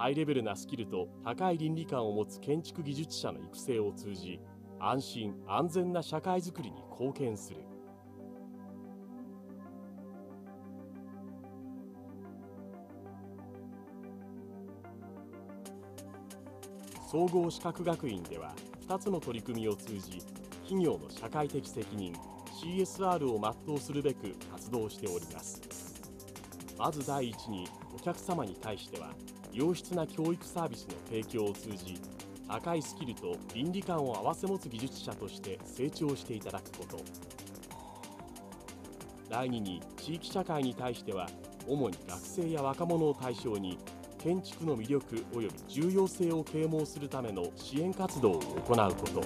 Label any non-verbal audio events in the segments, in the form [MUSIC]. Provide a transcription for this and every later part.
ハイレベルなスキルと高い倫理観を持つ建築技術者の育成を通じ安心安全な社会づくりに貢献する総合資格学院では2つの取り組みを通じ企業の社会的責任 CSR を全うするべく活動しておりますまず第一にお客様に対しては良質な教育サービスの提供を通じ高いスキルと倫理観を併せ持つ技術者として成長していただくこと第2に地域社会に対しては主に学生や若者を対象に建築の魅力及び重要性を啓蒙するための支援活動を行うこと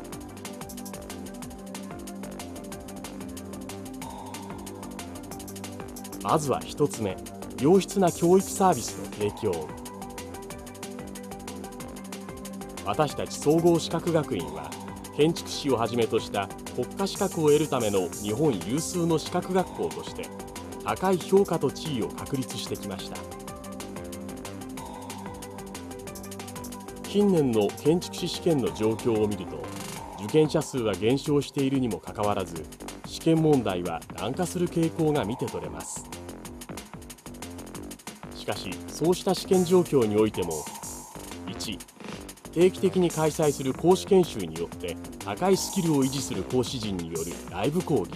まずは1つ目良質な教育サービスの提供私たち総合資格学院は建築士をはじめとした国家資格を得るための日本有数の資格学校として高い評価と地位を確立してきました近年の建築士試験の状況を見ると受験者数は減少しているにもかかわらず試験問題は難化する傾向が見て取れますしかしそうした試験状況においても定期的に開催する講師研修によって高いスキルを維持する講師陣によるライブ講義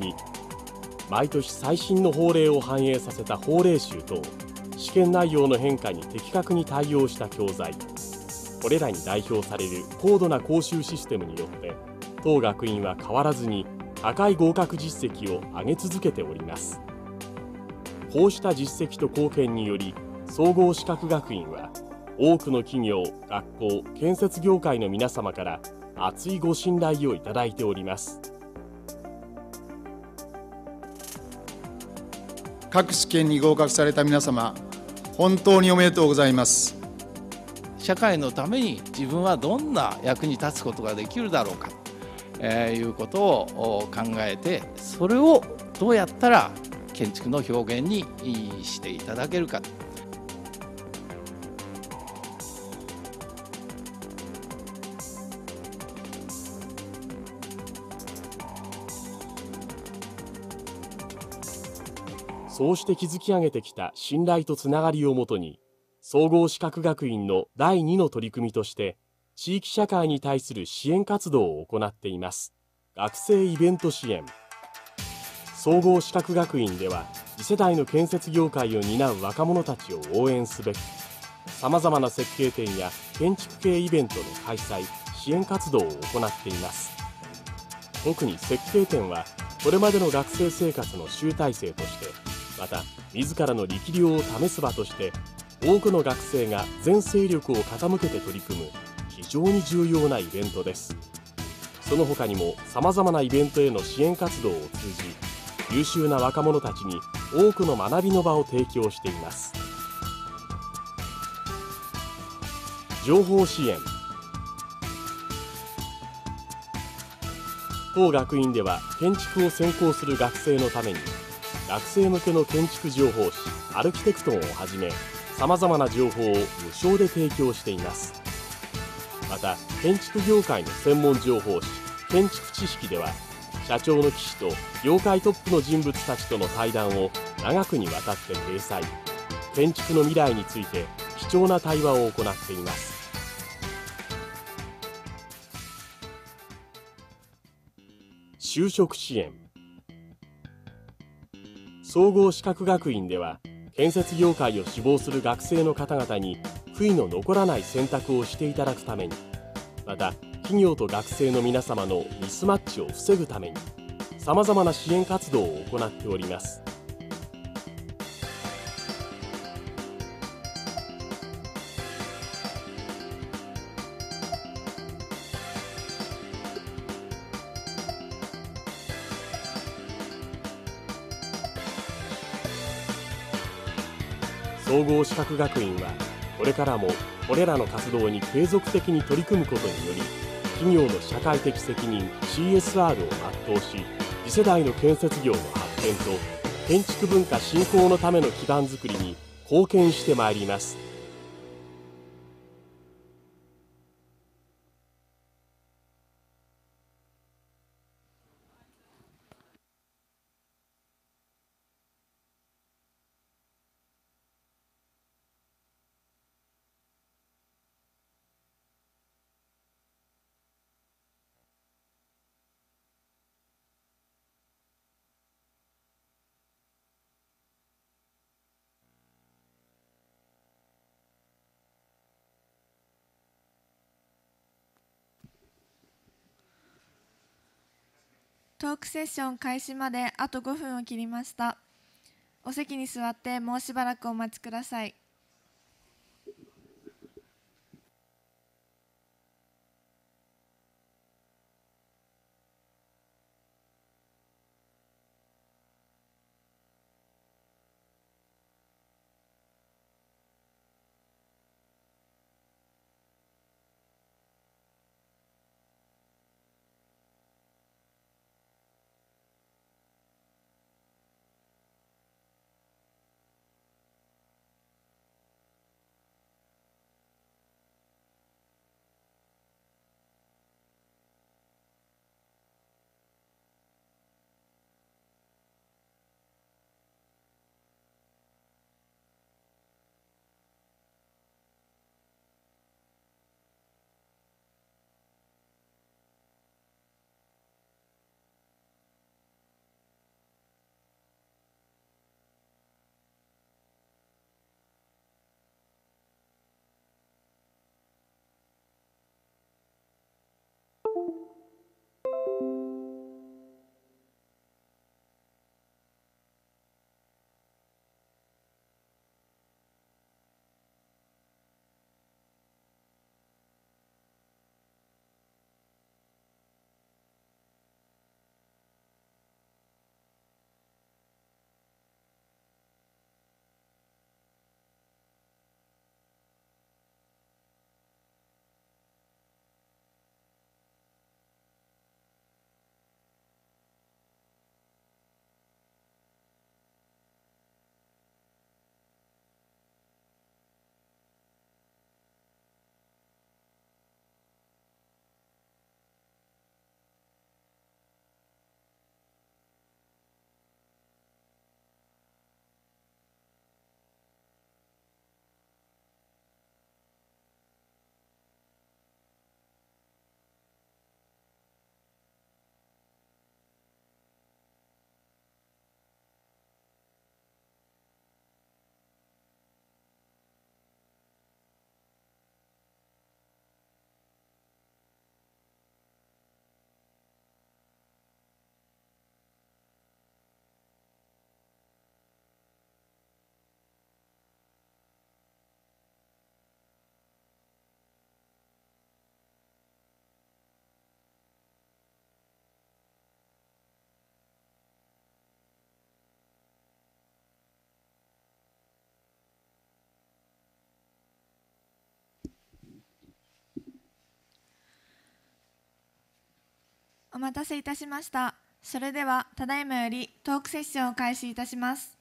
2毎年最新の法令を反映させた法令集等試験内容の変化に的確に対応した教材これらに代表される高度な講習システムによって当学院は変わらずに高い合格実績を上げ続けておりますこうした実績と貢献により総合資格学院は多くの企業学校建設業界の皆様から厚いご信頼をいただいております各試験に合格された皆様本当におめでとうございます社会のために自分はどんな役に立つことができるだろうかということを考えてそれをどうやったら建築の表現にしていただけるかそうして築き上げてきた信頼とつながりをもとに、総合資格学院の第2の取り組みとして、地域社会に対する支援活動を行っています。学生イベント支援。総合資格学院では、次世代の建設業界を担う若者たちを応援すべく、さまざまな設計展や建築系イベントの開催、支援活動を行っています。特に設計展は、これまでの学生生活の集大成として、また自らの力量を試す場として多くの学生が全勢力を傾けて取り組む非常に重要なイベントですその他にもさまざまなイベントへの支援活動を通じ優秀な若者たちに多くの学びの場を提供しています情報支援当学院では建築を専攻する学生のために学生向けの建築情報誌アルキテクトンをはじめさまざまな情報を無償で提供していますまた建築業界の専門情報誌建築知識では社長の騎士と業界トップの人物たちとの対談を長くにわたって掲載建築の未来について貴重な対話を行っています就職支援総合資格学院では建設業界を志望する学生の方々に悔いの残らない選択をしていただくためにまた企業と学生の皆様のミスマッチを防ぐためにさまざまな支援活動を行っております。総合資格学院はこれからもこれらの活動に継続的に取り組むことにより企業の社会的責任 CSR を全うし次世代の建設業の発展と建築文化振興のための基盤づくりに貢献してまいります。トークセッション開始まであと5分を切りましたお席に座ってもうしばらくお待ちください Thank you. お待たせいたしましたそれではただいまよりトークセッションを開始いたします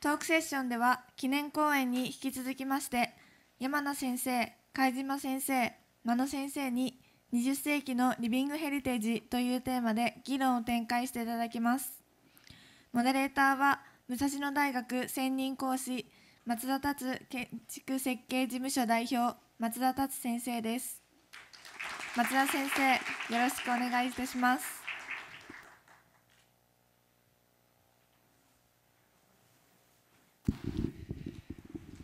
トークセッションでは記念講演に引き続きまして山名先生貝島先生真野先生に20世紀のリビングヘリテージというテーマで議論を展開していただきますモデレーターは武蔵野大学専任講師松田達建築設計事務所代表松田達先生です松田先生よろしくお願いいたします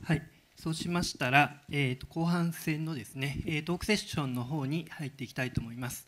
はいそうしましたら、えーと、後半戦のですねえトークセッションの方に入っていきたいと思います。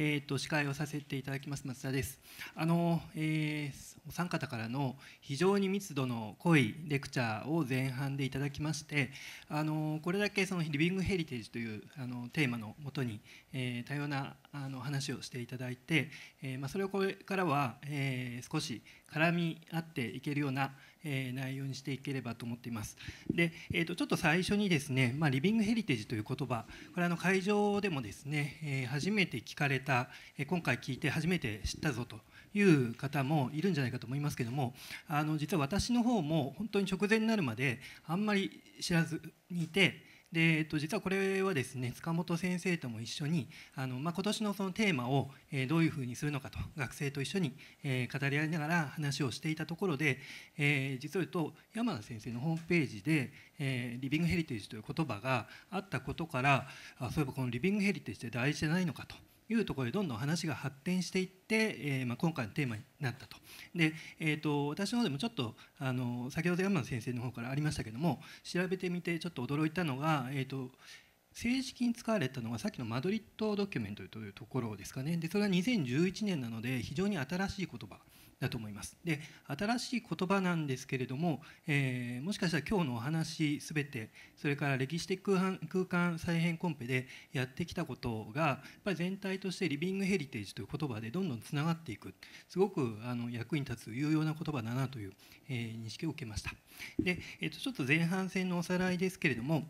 えーと、司会をさせていただきます松田です。あの、えー、お三方からの非常に密度の濃いレクチャーを前半でいただきましてあのこれだけそのリビングヘリテージというあのテーマのもとに、えー、多様なあの話をしていただいて、えー、まあ、それをこれからは、え少し絡み合っていけるようなえ内容にしていければと思っています。で、えー、とちょっと最初にですね、まあ、リビングヘリテージという言葉これあの会場でもですね、え初めて聞かれた、え今回聞いて初めて知ったぞという方もいるんじゃないかと思いますけどもあの実は私の方も本当に直前になるまであんまり知らずにいてでえっと、実はこれはですね塚本先生とも一緒にあの、まあ、今年のそのテーマを、えどういうふうにするのかと学生と一緒に、え語り合いながら話をしていたところで、え実を言うと山田先生のホームページで、えリビングヘリテージという言葉があったことからあそういえばこのリビングヘリテージって大事じゃないのかと。いうところでどんどん話が発展していって、えー、まあ、今回のテーマになったと。で、えーと、私の方でもちょっとあの先ほど山野先生の方からありましたけども調べてみてちょっと驚いたのが、えーと正式に使われたのがさっきのマドリッドドキュメントというところですかねでそれは2011年なので非常に新しい言葉だと思います。で新しい言葉なんですけれども、えー、もしかしたら今日のお話すべてそれから歴史的空間再編コンペでやってきたことがやっぱり全体としてリビングヘリテージという言葉でどんどんつながっていくすごくあの役に立つ有用な言葉だなという、えー、認識を受けました。で、えー、とちょっと前半戦のおさらいですけれども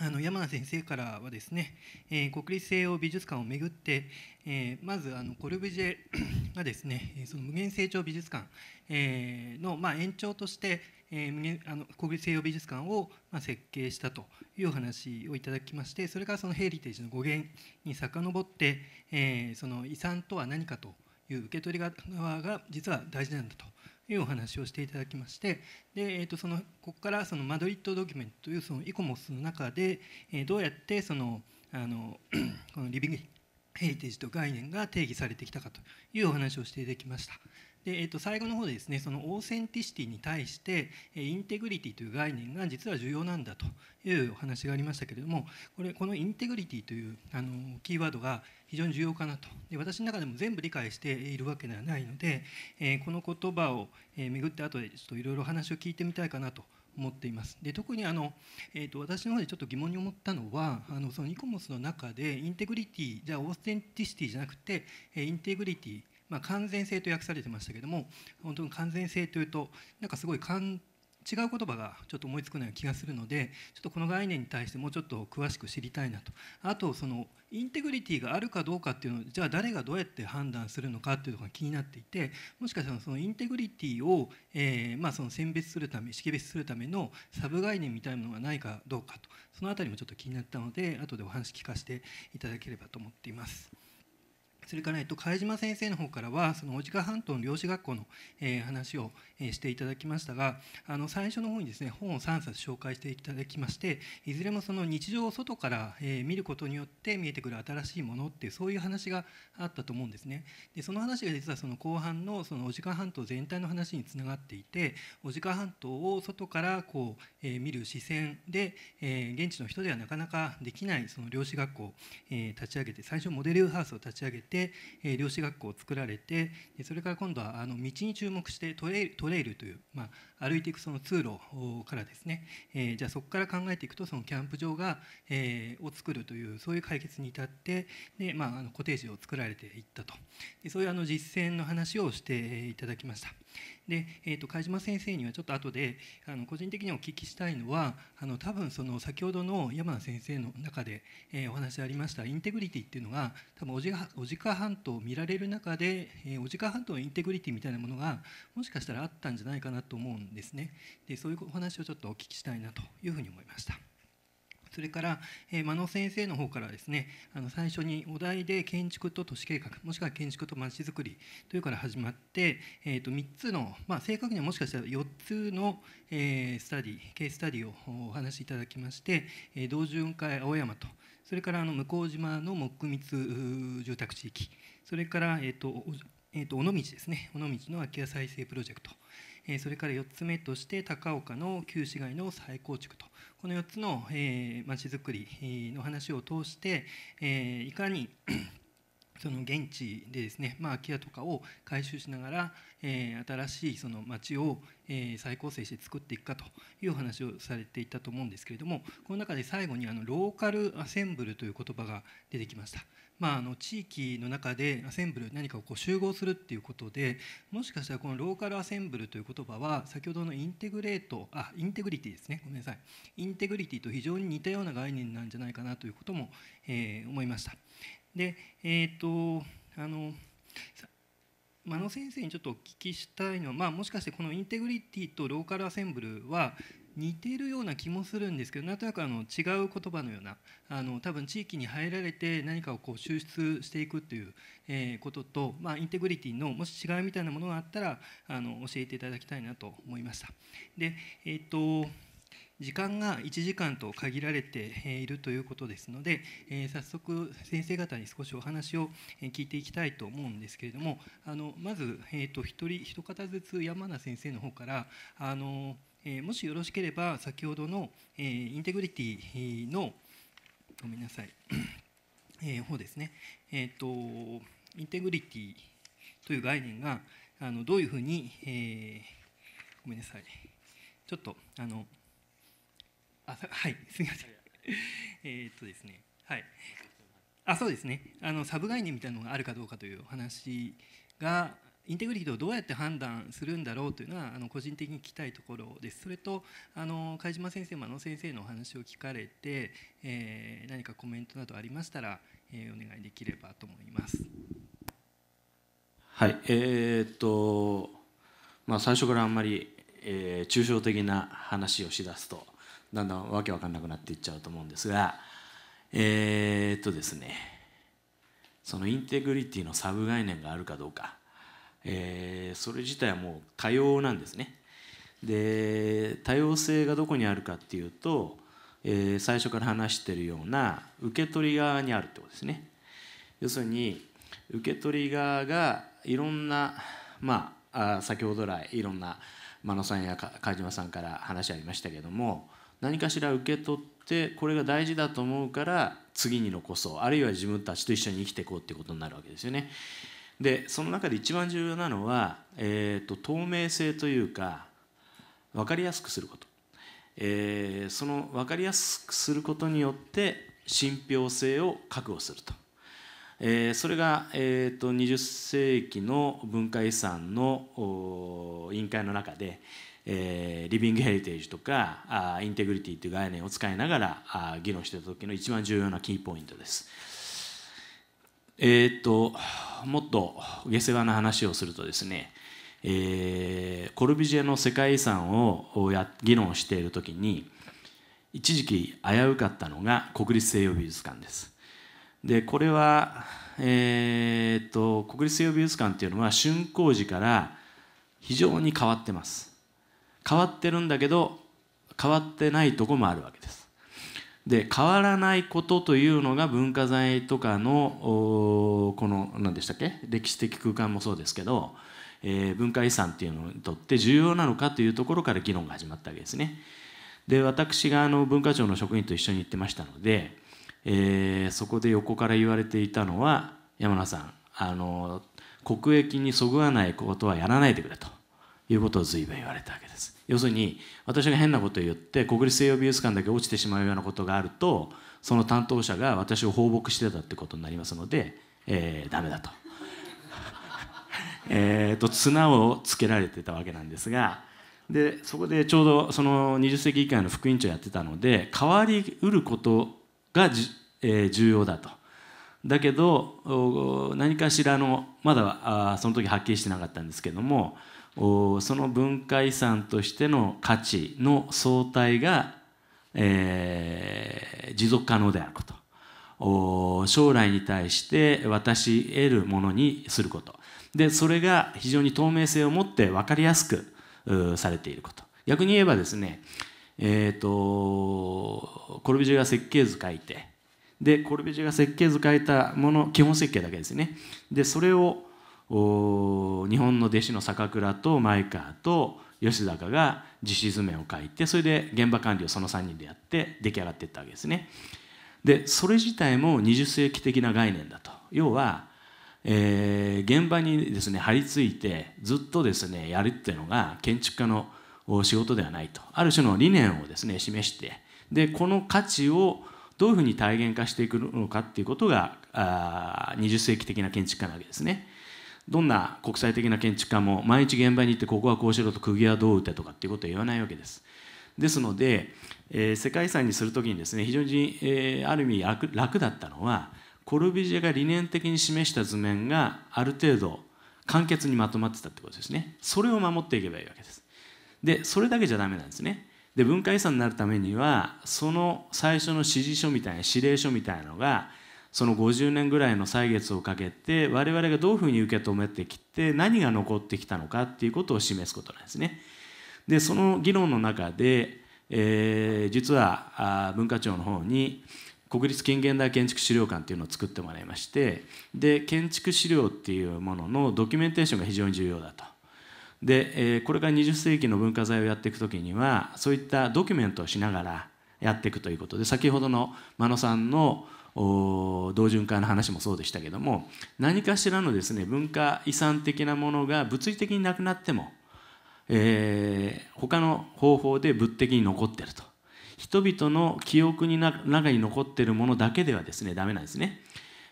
あの山名先生からはですね、えー、国立西洋美術館をめぐって、えー、まずあのコルビジェ [CLEARS THROAT] がですねその無限成長美術館、えー、の、まあ、延長として、え無限あの国立西洋美術館を、ま設計したというお話をいただきましてそれからそのヘリテージの語源に遡って、えその遺産とは何かという受け取り側が実は大事なんだと。いうお話をしていただきましてで、えー、とそのここからそのマドリッドドキュメントというそのイコモスの中で、えどうやってそのあの [CLEARS THROAT] このリビングヘリテージと概念が定義されてきたかというお話をしていただきました。でえー、と最後の方でですねそのオーセンティシティに対してインテグリティという概念が実は重要なんだというお話がありましたけれどもこれこのインテグリティというあのキーワードが非常に重要かなとで私の中でも全部理解しているわけではないので、えー、この言葉を巡って後でちょっといろいろ話を聞いてみたいかなと思っていますで特にあの、えーと、私の方でちょっと疑問に思ったのはあのそのイコモスの中でインテグリティじゃあオーセンティシティじゃなくて、えインテグリティまあ、完全性と訳されてましたけども本当に完全性というとなんかすごい簡単違う言葉がちょっと思いつくような気がするのでちょっとこの概念に対してもうちょっと詳しく知りたいなとあとそのインテグリティがあるかどうかっていうのじゃあ誰がどうやって判断するのかっていうのが気になっていてもしかしたらそのインテグリティを、えー、まあ、その選別するため識別するためのサブ概念みたいなものがないかどうかとその辺りもちょっと気になったので後でお話聞かせていただければと思っています。それから、えっと、貝島先生の方からは、その小鹿半島の漁師学校の、えー、話を、えー、していただきましたが、あの最初の方にですね、本を3冊紹介していただきまして、いずれもその日常を外から、えー、見ることによって見えてくる新しいものっていう、そういう話があったと思うんですね。で、その話が実はその後半のその小鹿半島全体の話につながっていて、小鹿半島を外からこう、え見る視線で、え現地の人ではなかなかできないその漁師学校を、え立ち上げて、最初モデルハウスを立ち上げて、、え漁師学校を作られてでそれから今度はあの道に注目してトレイルという、まあ、歩いていくその通路からですね、えじゃあそこから考えていくとそのキャンプ場が、えを作るというそういう解決に至ってで、まあ、あのコテージを作られていったとでそういうあの実践の話をしていただきました。で、えーと、梶貝島先生にはちょっと後であの個人的にお聞きしたいのはあの多分その先ほどの山名先生の中で、えー、お話ありましたインテグリティっていうのが多分小鹿半島を見られる中で、えー、小鹿半島のインテグリティみたいなものがもしかしたらあったんじゃないかなと思うんですね。でそういうお話をちょっとお聞きしたいなというふうに思いました。それから、えー、真野先生の方からですねあの最初にお題で建築と都市計画もしくは建築とまちづくりというから始まって、えー、と3つの、まあ、正確にはもしかしたら4つの、えー、スタディケーススタディをお話しいただきまして、えー、同潤会青山とそれからあの向島の木密住宅地域それから、えーとえー、と尾道ですね尾道の空き家再生プロジェクトそれから4つ目として高岡の旧市街の再構築とこの4つのまちづくりの話を通していかに [CLEARS THROAT] その現地でですね、まあ、空き家とかを回収しながら、えー、新しいその町を、えー、再構成して作っていくかという話をされていたと思うんですけれどもこの中で最後にあのローカルアセンブルという言葉が出てきましたまあ、あの地域の中でアセンブル何かをこう集合するっていうことでもしかしたらこのローカルアセンブルという言葉は先ほどのインテグレートあインテグリティですねごめんなさいインテグリティと非常に似たような概念なんじゃないかなということも、えー、思いました。でえっ、とあの真野先生にちょっとお聞きしたいのは、まあ、もしかしてこのインテグリティとローカルアセンブルは似ているような気もするんですけどなんとなくあの違う言葉のようなあの多分地域に入られて何かをこう抽出していくという、えことと、まあ、インテグリティのもし違いみたいなものがあったらあの教えていただきたいなと思いました。でえっ、と時間が1時間と限られているということですので、え早速先生方に少しお話を聞いていきたいと思うんですけれどもあのまず、えーと、一人一方ずつ山名先生の方からあのえもしよろしければ先ほどの、えインテグリティのごめんなさい、[COUGHS] え方ですね、えーと、インテグリティという概念があのどういうふうに、えー、ごめんなさいちょっとあのあ [LAUGHS] はいすみません [LAUGHS] えっとですねはいあそうですねあのサブ概念みたいなのがあるかどうかというお話がインテグリティをどうやって判断するんだろうというのはあの個人的に聞きたいところですそれとあの貝島先生もあの先生のお話を聞かれて、えー、何かコメントなどありましたら、えー、お願いできればと思いますはいえー、っとまあ最初からあんまり、えー、抽象的な話をしだすとだんだんわけわかんなくなっていっちゃうと思うんですがえー、っとですねそのインテグリティのサブ概念があるかどうかえー、それ自体はもう多様なんですね。で多様性がどこにあるかっていうと、えー、最初から話してるような受け取り側にあるってことですね。要するに受け取り側がいろんな、まあ、あ先ほど来いろんな真野さんや梶島さんから話ありましたけども何かしら受け取ってこれが大事だと思うから次に残そうあるいは自分たちと一緒に生きていこうってことになるわけですよね。でその中で一番重要なのは、えーと、透明性というか分かりやすくすること、えー、その分かりやすくすることによって信憑性を確保すると、えー、それが、えーと、20世紀の文化遺産の委員会の中で、えー、リビングヘリテージとかあインテグリティという概念を使いながらあ議論していた時の一番重要なキーポイントです。えー、っともっと下世話な話をするとですね、えー、コルビジエの世界遺産をや議論している時に一時期危うかったのが国立西洋美術館です。でこれは、えー、っと国立西洋美術館っていうのは竣工時から非常に変わってます変わってるんだけど変わってないとこもあるわけですで変わらないことというのが文化財とかのこの何でしたっけ歴史的空間もそうですけど、えー、文化遺産っていうのにとって重要なのかというところから議論が始まったわけですね。で私があの文化庁の職員と一緒に行ってましたので、えー、そこで横から言われていたのは山名さんあの国益にそぐわないことはやらないでくれと。いうことを随分言われたわけです要するに私が変なことを言って国立西洋美術館だけ落ちてしまうようなことがあるとその担当者が私を放牧してたってことになりますので、えー、ダメだと。[LAUGHS] えと綱をつけられてたわけなんですがでそこでちょうどその20世紀以下の副委員長やってたので変わりうることがじ、えー、重要だと。だけど何かしらのまだあその時はっきりしてなかったんですけどもその文化遺産としての価値の総体が、えー、持続可能であること将来に対して私得るものにすることでそれが非常に透明性を持って分かりやすくされていること逆に言えばですねえー、とコルビジェが設計図書いてでコルビジェが設計図書いたもの基本設計だけですねでそれを日本の弟子の坂倉と前川と吉坂が実施図面を書いてそれで現場管理をその3人でやって出来上がっていったわけですね。でそれ自体も20世紀的な概念だと要は、えー、現場にですね張り付いてずっとですねやるっていうのが建築家の仕事ではないとある種の理念をですね示してでこの価値をどういうふうに体現化していくのかっていうことがあ20世紀的な建築家なわけですね。どんな国際的な建築家も毎日現場に行ってここはこうしろと釘はどう打てとかっていうことは言わないわけです。ですので、えー、世界遺産にするときにですね非常に、えー、ある意味楽だったのはコルビジェが理念的に示した図面がある程度簡潔にまとまってたってことですねそれを守っていけばいいわけですでそれだけじゃダメなんですねで文化遺産になるためにはその最初の指示書みたいな指令書みたいなのがその50年ぐらいの歳月をかけて我々がどういうふうに受け止めてきて何が残ってきたのかっていうことを示すことなんですね。でその議論の中で、えー、実は文化庁の方に国立近現代建築資料館っていうのを作ってもらいましてで建築資料っていうもののドキュメンテーションが非常に重要だと。で、これから20世紀の文化財をやっていく時にはそういったドキュメントをしながらやっていくということで先ほどの真野さんの同循環の話もそうでしたけども何かしらのですね文化遺産的なものが物理的になくなっても、えー、他の方法で物的に残ってると人々の記憶に中に残ってるものだけではですねダメなんですね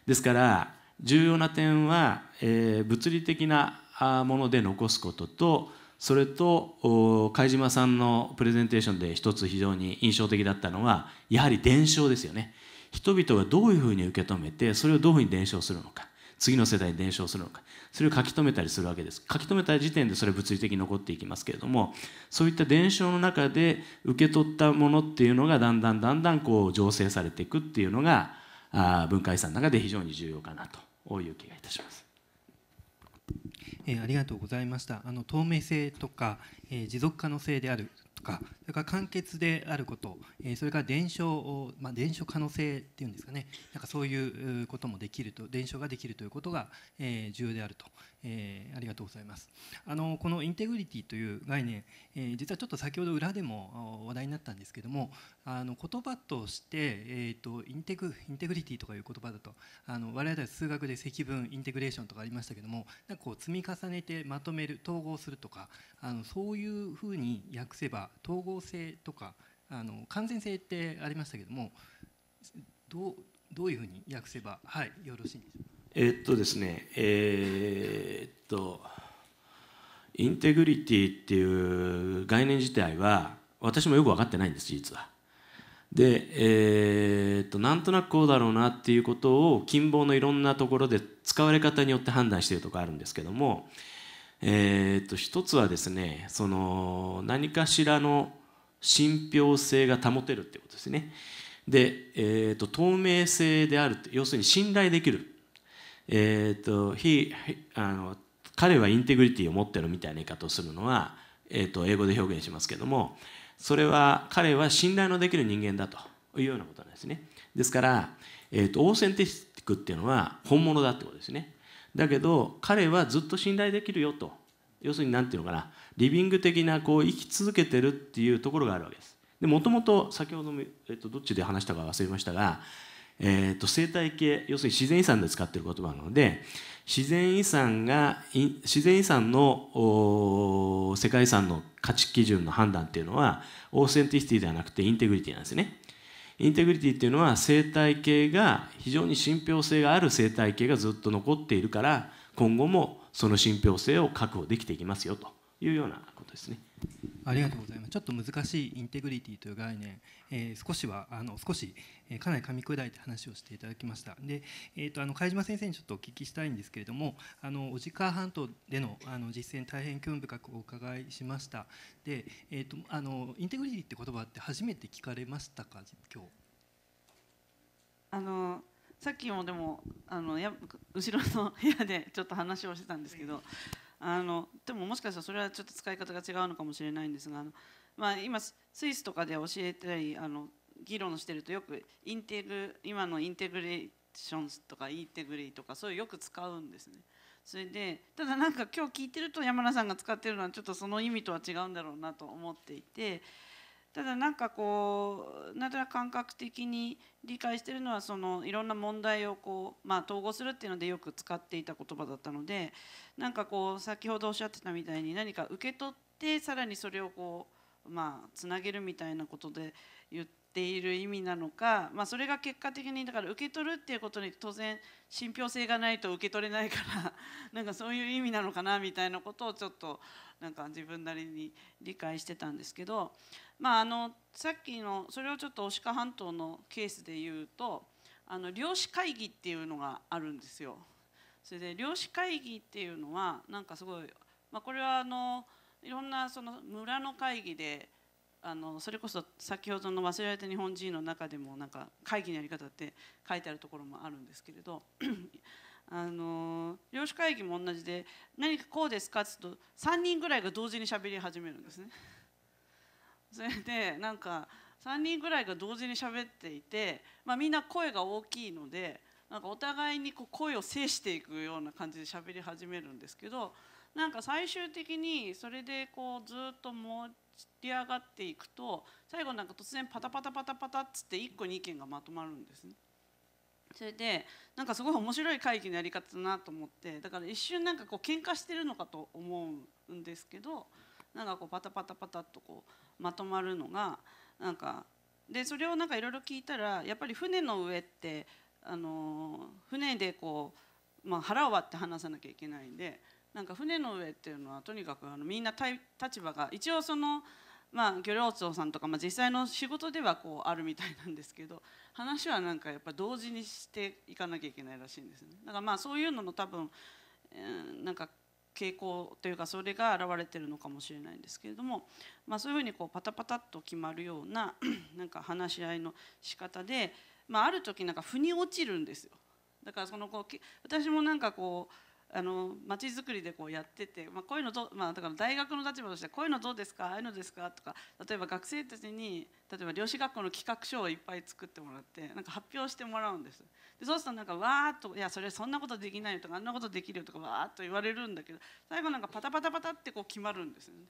ですから重要な点は、えー、物理的なもので残すこととそれと貝島さんのプレゼンテーションで一つ非常に印象的だったのはやはり伝承ですよね人々がどういうふうに受け止めてそれをどういうふうに伝承するのか次の世代に伝承するのかそれを書き留めたりするわけです書き留めた時点でそれは物理的に残っていきますけれどもそういった伝承の中で受け取ったものっていうのがだんだんだんだんこう醸成されていくっていうのがあ文化遺産の中で非常に重要かなという気がいたします。えー、ありがとうございましたあの透明性とか、えー、持続可能性であるとかそれから簡潔であること、えそれから伝承、まあ、伝承可能性っていうんですかねなんかそういうこともできると伝承ができるということが、え重要であるとえー、ありがとうございますあのこのインテグリティという概念、えー、実はちょっと先ほど裏でも話題になったんですけどもあの言葉として、えーと、インテグインテグリティとかいう言葉だとあの我々は数学で積分インテグレーションとかありましたけどもなんかこう積み重ねてまとめる統合するとかあのそういうふうに訳せば統合性とかあの完全性ってありましたけどもどうどういうふうに訳せば、はい、よろしいんでしょうか。えー、っとですね、えー、っと、インテグリティっていう概念自体は、私もよく分かってないんです、実は。で、えー、っと、なんとなくこうだろうなっていうことを、近傍のいろんなところで使われ方によって判断しているとこあるんですけども、えっと、一つはですね、その、何かしらの信憑性が保てるってことですね。で、えっと、透明性であるって、要するに信頼できる。えーと、he, あの彼はインテグリティを持ってるみたいな言い方をするのは、えーと、英語で表現しますけどもそれは彼は信頼のできる人間だというようなことなんですねですから、えーと、オーセンティックっていうのは本物だってことですねだけど彼はずっと信頼できるよと要するに何ていうのかなリビング的なこう生き続けてるっていうところがあるわけですでもともと先ほども、えー、とどっちで話したか忘れましたがえーと、生態系要するに自然遺産で使ってる言葉なので自然遺産が自然遺産の世界遺産の価値基準の判断っていうのはオーセンティシティではなくてインテグリティなんですね。インテグリティっていうのは生態系が非常に信憑性がある生態系がずっと残っているから今後もその信憑性を確保できていきますよというようなことですね。ありがとうございますちょっと難しいインテグリティという概念、えー、少しはあの少し、えー、かなり噛み砕いて話をしていただきましたで、えーと、あの貝島先生にちょっとお聞きしたいんですけれどもあの小鹿半島でのあの実践大変興味深くお伺いしましたで、えーとあのインテグリティって言葉って初めて聞かれましたか今日あのさっきもでもあのや後ろの部屋でちょっと話をしてたんですけどあのでももしかしたらそれはちょっと使い方が違うのかもしれないんですがあの、まあ、今スイスとかで教えたりあの議論してるとよくインテグ今のインテグレーションとかインテグリとかそういうよく使うんですね。それでただなんか今日聞いてると山田さんが使ってるのはちょっとその意味とは違うんだろうなと思っていてただなんかこうなんとなく感覚的に理解してるのはそのいろんな問題をこう、まあ、統合するっていうのでよく使っていた言葉だったのでなんかこう先ほどおっしゃってたみたいに何か受け取ってさらにそれをこうまあつなげるみたいなことで言って。ている意味なのか、まあ、それが結果的にだから受け取るっていうことに当然信憑性がないと受け取れないから [LAUGHS] なんかそういう意味なのかなみたいなことをちょっとなんか自分なりに理解してたんですけど、まあ、あのさっきのそれをちょっと牡鹿半島のケースで言うとあの漁師会議っていうのがあるんですよ。それで漁師会議っていうのはなんかすごい、まあ、これはあのいろんなその村の会議であのそれこそ先ほどの「忘れられた日本人」の中でもなんか会議のやり方って書いてあるところもあるんですけれど [CLEARS THROAT] あの領主会議も同じで何かこうですかっつうと3人ぐらいが同時に喋り始めるんですね。[LAUGHS] それでなんか3人ぐらいが同時に喋っていて、まあ、みんな声が大きいのでなんかお互いにこう声を制していくような感じで喋り始めるんですけどなんか最終的にそれでこうずっともう散り上がっていくと最後なんか突然パタパタパタパタっつって1個に意見がまとまるんですね。それでなんかすごい面白い会議のやり方だなと思ってだから一瞬なんかこう喧嘩してるのかと思うんですけどなんかこうパタパタパタっとこうまとまるのがなんかでそれをなんかいろいろ聞いたらやっぱり船の上ってあの船でこう、まあ、腹を割って話さなきゃいけないんで。なんか船の上っていうのはとにかくあのみんな立場が一応その、まあ、漁業長さんとか、まあ、実際の仕事ではこうあるみたいなんですけど話はなんかやっぱ同時にしていかなきゃいけないらしいんですね。だからまあそういうのの多分、えー、なんか傾向というかそれが現れてるのかもしれないんですけれども、まあ、そういうふうにこうパタパタっと決まるような [CLEARS THROAT] なんか話し合いの仕方で、まあ、ある時なんか腑に落ちるんですよ。だからそのこう私もなんかこうあの町づくりでこうやってて、まあ、こういうのど、まあ、だから大学の立場としてこういうのどうですかああいうのですかとか例えば学生たちに例えば漁師学校の企画書をいっぱい作ってもらってなんか発表してもらうんですでそうするとなんかわーっと「いやそれそんなことできないよ」とか「あんなことできるよ」とかわーっと言われるんだけど最後なんかパタパタパタってこう決まるんですよね。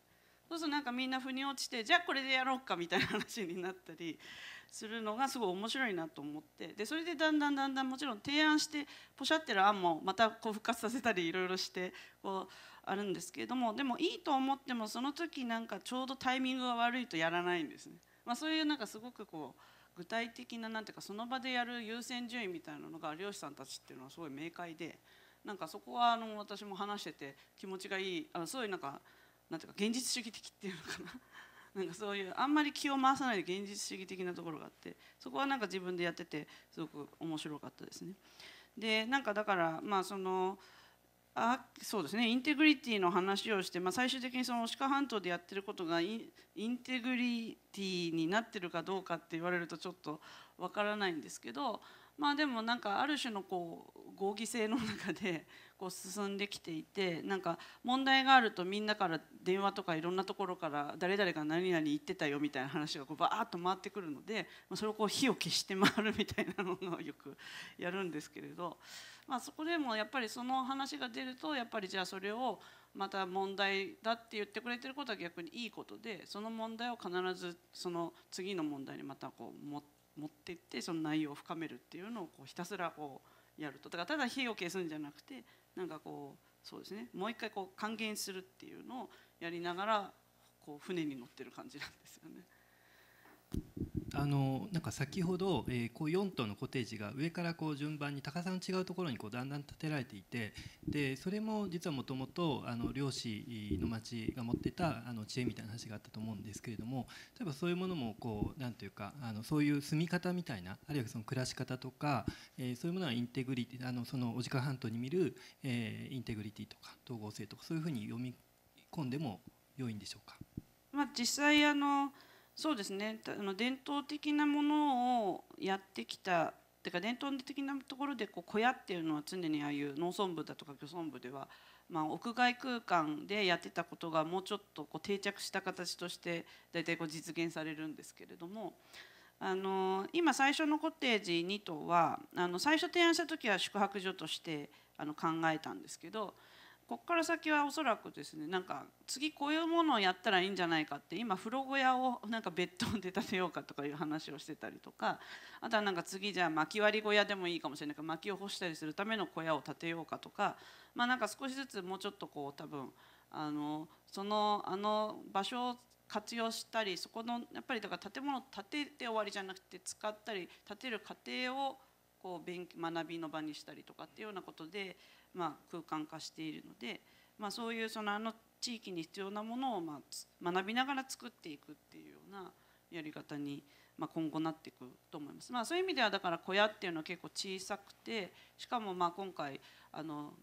そうするとなんかみんな腑に落ちてじゃあこれでやろうかみたいな話になったりするのがすごい面白いなと思ってでそれでだんだんだんだんもちろん提案してポシャってる案もまたこう復活させたりいろいろしてこうあるんですけれどもでもいいと思ってもその時なんかちょうどタイミングが悪いとやらないんですね。まあ、そういうなんかすごくこう具体的ななんていうかその場でやる優先順位みたいなのが漁師さんたちっていうのはすごい明快でなんかそこはあの私も話してて気持ちがいいあのすごいなんかなんていうか現実主義的っていうのかななんかそういうあんまり気を回さないで現実主義的なところがあってそこはなんか自分でやっててすごく面白かったですね。でなんかだからまあそのあそうですねインテグリティの話をして、まあ、最終的にその鹿半島でやってることがインテグリティになってるかどうかって言われるとちょっとわからないんですけど、まあ、でもなんかある種のこう合議制の中でこう進んできていてなんか問題があるとみんなから電話とかいろんなところから誰々が何々言ってたよみたいな話がこうバーッと回ってくるのでそれをこう火を消して回るみたいなのをよくやるんですけれど、まあ、そこでもやっぱりその話が出るとやっぱりじゃあそれをまた問題だって言ってくれてることは逆にいいことでその問題を必ずその次の問題にまたこう持っていってその内容を深めるっていうのをこうひたすらこうやるとだからただ火を消すんじゃなくてなんかこうそうですねもう一回こう還元するっていうのをやりながらこう船に乗ってる感じなんですよね。あのなんか先ほど、えー、こう4棟のコテージが上からこう順番に高さの違うところにこうだんだん建てられていてでそれも実はもともと漁師の町が持ってたあの知恵みたいな話があったと思うんですけれども例えばそういうものもこうなんというかあのそういう住み方みたいなあるいはその暮らし方とか、えー、そういうものはインテグリティあのその小鹿半島に見る、えー、インテグリティとか統合性とかそういうふうに読み込んでも良いんでしょうか、まあ、実際あのそうですねあの伝統的なものをやってきたてか伝統的なところでこう小屋っていうのは常にああいう農村部だとか漁村部では、まあ、屋外空間でやってたことがもうちょっとこう定着した形として大体こう実現されるんですけれども。あの今最初のコテージ2棟はあの最初提案した時は宿泊所としてあの考えたんですけどここから先はおそらくですねなんか次こういうものをやったらいいんじゃないかって今風呂小屋をなんかッドで建てようかとかいう話をしてたりとかあとはなんか次じゃあ薪割り小屋でもいいかもしれないから薪を干したりするための小屋を建てようかとかまあなんか少しずつもうちょっとこう多分あのそのあの場所を活用したりそこのやっぱりだから建物を建てて終わりじゃなくて使ったり建てる過程をこう勉学びの場にしたりとかっていうようなことでまあ、空間化しているので、まあ、そういうそのあの地域に必要なものを、まあ、学びながら作っていくっていうようなやり方に、まあ、今後なっていくと思います。まあ、そういう意味ではだから小屋っていうのは結構小さくてしかもまあ今回あの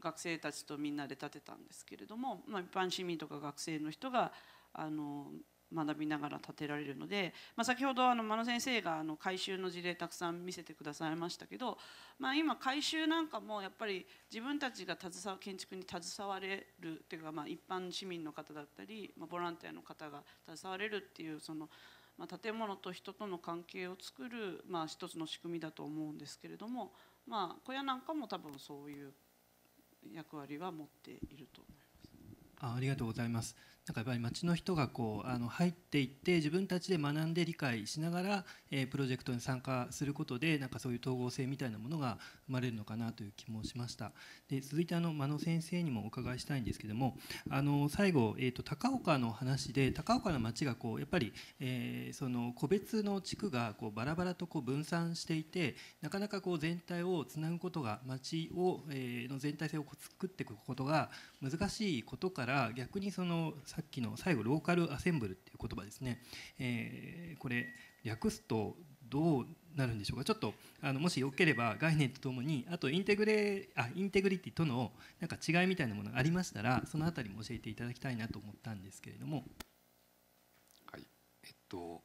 学生たちとみんなで建てたんですけれども、まあ、一般市民とか学生の人があの学びながら立てられるので、まあ、先ほどあの真野先生があの回収の事例たくさん見せてくださいましたけど、まあ、今改修なんかもやっぱり自分たちが携わ建築に携われるっていうか、まあ、一般市民の方だったり、まあ、ボランティアの方が携われるっていうその。まあ、建物と人との関係を作る、まあ、一つの仕組みだと思うんですけれども、まあ、小屋なんかも多分そういう役割は持っていると思います。あありがとうございます。なんかやっぱり町の人がこうあの入っていって自分たちで学んで理解しながら、えー、プロジェクトに参加することでなんかそういう統合性みたいなものが生まれるのかなという気もしましたで続いてあの間野先生にもお伺いしたいんですけどもあの最後、えーと、高岡の話で高岡の町がこうやっぱり、えー、その個別の地区がこうバラバラとこう分散していてなかなかこう全体をつなぐことが町を、えー、の全体性を作っていくことが難しいことから逆にそのさっきの最後ローカルアセンブルっていう言葉ですね、えー、これ略すとどうなるんでしょうかちょっとあのもしよければ概念とともにあとインテグレあインテグリティとのなんか違いみたいなものがありましたらその辺りも教えていただきたいなと思ったんですけれども。はいえっと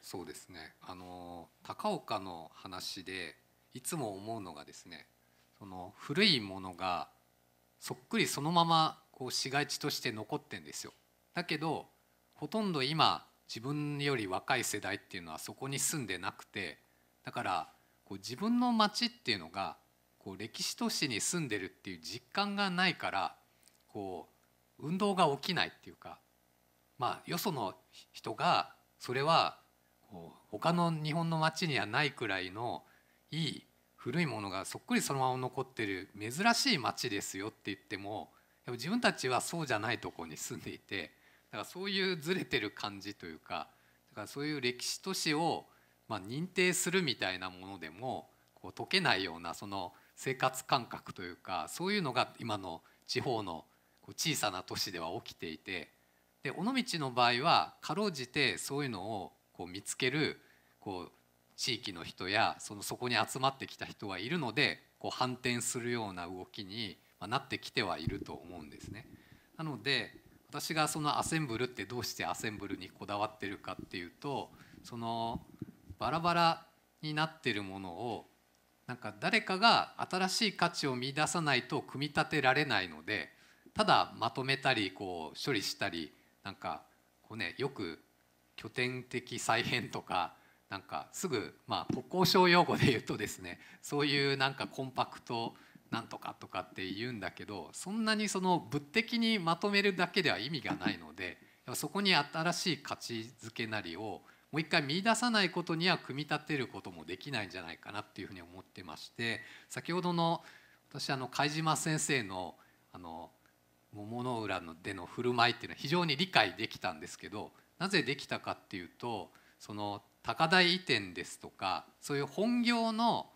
そうですねあの高岡の話でいつも思うのがですねその古いものがそっくりそのままこう市街地として残ってんですよ。だけどほとんど今自分より若い世代っていうのはそこに住んでなくてだからこう自分の町っていうのがこう歴史都市に住んでるっていう実感がないからこう運動が起きないっていうかまあよその人がそれはこう他の日本の町にはないくらいのいい古いものがそっくりそのまま残ってる珍しい町ですよって言ってもでも自分たちはそうじゃないとこに住んでいてだからそういうずれてる感じというかだからそういう歴史都市をまあ認定するみたいなものでもこう解けないようなその生活感覚というかそういうのが今の地方のこう小さな都市では起きていてで尾道の場合はかろうじてそういうのをこう見つけるこう地域の人やそのそこに集まってきた人はいるのでこう反転するような動きになってきてはいると思うんですね。なので私がそのアセンブルってどうしてアセンブルにこだわってるかっていうとそのバラバラになってるものをなんか誰かが新しい価値を見出さないと組み立てられないのでただまとめたりこう処理したりなんかこうねよく拠点的再編とかなんかすぐ、まあ、国交省用語で言うとですねそういうなんかコンパクトなんとかとかって言うんだけどそんなにその物的にまとめるだけでは意味がないのでそこに新しい価値づけなりをもう一回見出さないことには組み立てることもできないんじゃないかなっていうふうに思ってまして先ほどの私あの貝島先生のあの桃の浦での振る舞いっていうのは非常に理解できたんですけどなぜできたかっていうとその高台移転ですとかそういう本業の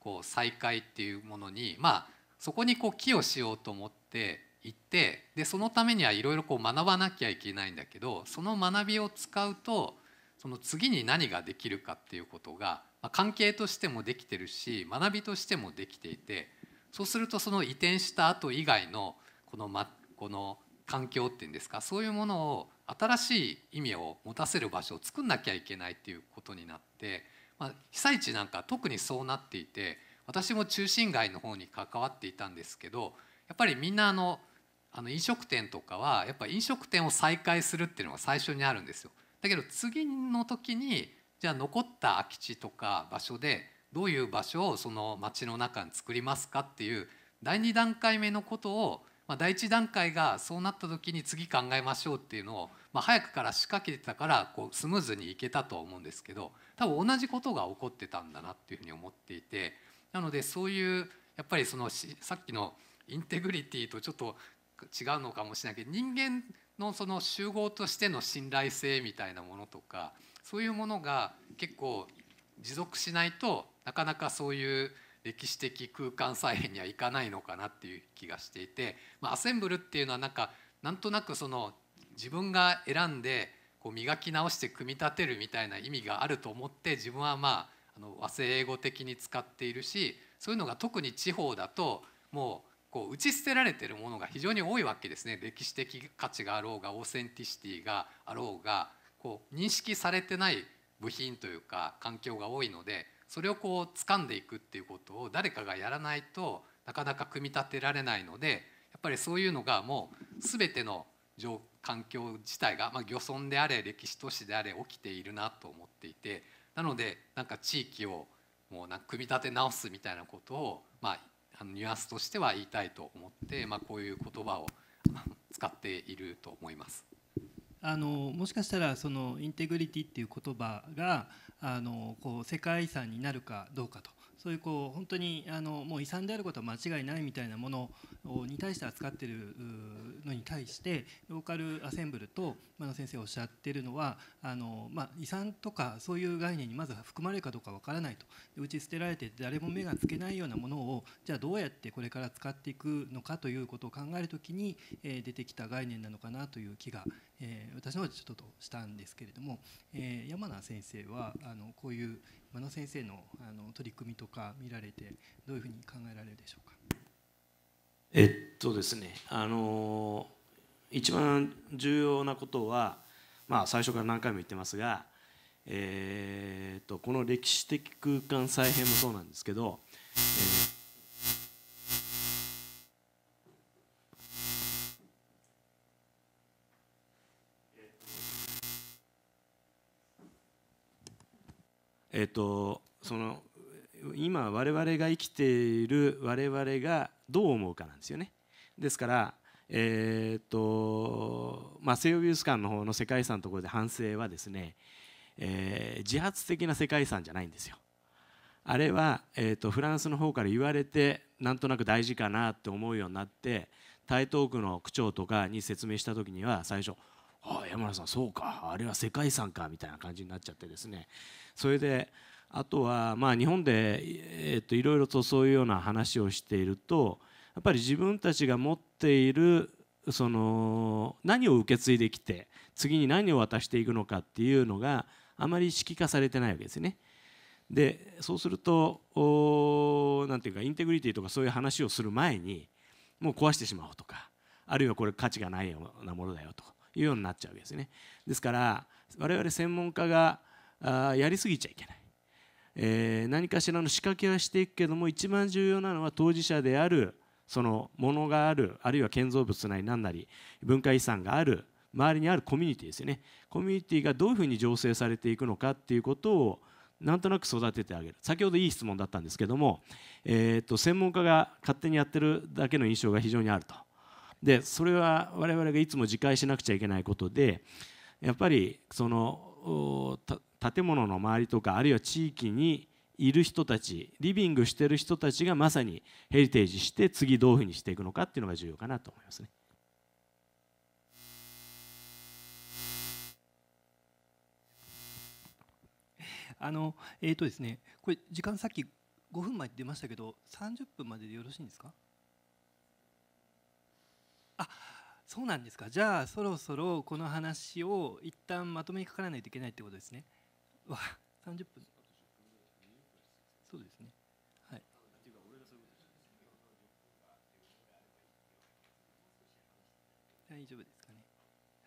こう再開っていうものにまあそこにこう寄与しようと思って行ってでそのためにはいろいろ学ばなきゃいけないんだけどその学びを使うとその次に何ができるかっていうことが、まあ、関係としてもできてるし学びとしてもできていてそうするとその移転した後以外のこの,、ま、この環境っていうんですかそういうものを新しい意味を持たせる場所を作んなきゃいけないっていうことになって、まあ、被災地なんか特にそうなっていて私も中心街の方に関わっていたんですけどやっぱりみんなあのあの飲食店とかはやっぱ飲食店を再開するっていうのが最初にあるんですよ。だけど次の時にじゃあ残った空き地とか場所でどういう場所をその町の中に作りますかっていう第2段階目のことをまあ、第一段階がそうなった時に次考えましょうっていうのを、まあ、早くから仕掛けてたからこうスムーズにいけたとは思うんですけど多分同じことが起こってたんだなっていうふうに思っていてなのでそういうやっぱりそのさっきのインテグリティとちょっと違うのかもしれないけど人間のその集合としての信頼性みたいなものとかそういうものが結構持続しないとなかなかそういう歴史的空間再編にはいかないのかなっていう気がしていて、まあ、アセンブルっていうのはなんかなんとなくその自分が選んでこう磨き直して組み立てるみたいな意味があると思って自分はまああの和製英語的に使っているしそういうのが特に地方だともうこう打ち捨てられてるものが非常に多いわけですね歴史的価値があろうがオーセンティシティがあろうがこう認識されてない部品というか環境が多いのでそれをこう掴んでいくっていうことを誰かがやらないとなかなか組み立てられないのでやっぱりそういうのがもう全ての環境自体が、まあ、漁村であれ歴史都市であれ起きているなと思っていてなのでなんか地域をもうなんか組み立て直すみたいなことを、まあ、あのニュアンスとしては言いたいと思って、まあ、こういう言葉を使っていると思います。あのもしかしたらそのインテグリティっていう言葉があのこう世界遺産になるかどうかとそういうこう本当にあのもう遺産であることは間違いないみたいなものに対して扱ってるのに対してローカルアセンブルと真野先生がおっしゃってるのはあの、まあ、遺産とかそういう概念にまず含まれるかどうかわからないと打ち捨てられて誰も目がつけないようなものをじゃあどうやってこれから使っていくのかということを考えるときに、えー、出てきた概念なのかなという気が、えー、私の方でちょっとしたんですけれども、えー、山名先生はあのこういう、真野先生のあの取り組みとか見られてどういうふうに考えられるでしょうかえっとですねあの一番重要なことは、まあ、最初から何回も言ってますが、えー、っとこの歴史的空間再編もそうなんですけど、えーえっとその今我々が生きている我々がどう思うかなんですよね。ですから、えっとまあ、西洋美術館の方の世界遺産のところで反省はですね、えー、自発的な世界遺産じゃないんですよ。あれは、えーとフランスの方から言われてなんとなく大事かなって思うようになって台東区の区長とかに説明した時には最初あ山田さんそうかあれは世界遺産かみたいな感じになっちゃってですねそれであとはまあ日本で、えっといろいろとそういうような話をしているとやっぱり自分たちが持っているその何を受け継いできて次に何を渡していくのかっていうのがあまり意識化されてないわけですね。でそうすると何ていうかインテグリティとかそういう話をする前にもう壊してしまおうとかあるいはこれ価値がないようなものだよとかいうようになっちゃうわけですね。ですから我々専門家があやりすぎちゃいけない、えー、何かしらの仕掛けはしていくけども一番重要なのは当事者であるそのものがあるあるいは建造物なり何なり文化遺産がある周りにあるコミュニティですよねコミュニティがどういうふうに醸成されていくのかっていうことをなんとなく育ててあげる先ほどいい質問だったんですけども、えー、と専門家が勝手にやってるだけの印象が非常にあるとでそれは我々がいつも自戒しなくちゃいけないことでやっぱりその建物の周りとかあるいは地域にいる人たちリビングしている人たちがまさにヘリテージして次どういうふうにしていくのかっていうのが重要かなと思いますね。あのえーとですね、これ時間さっき5分前出ましたけど30分まででよろしいんですかそうなんですかじゃあそろそろこの話を一旦まとめにかからないといけないってことですねわ三十分そうですねはい大丈夫です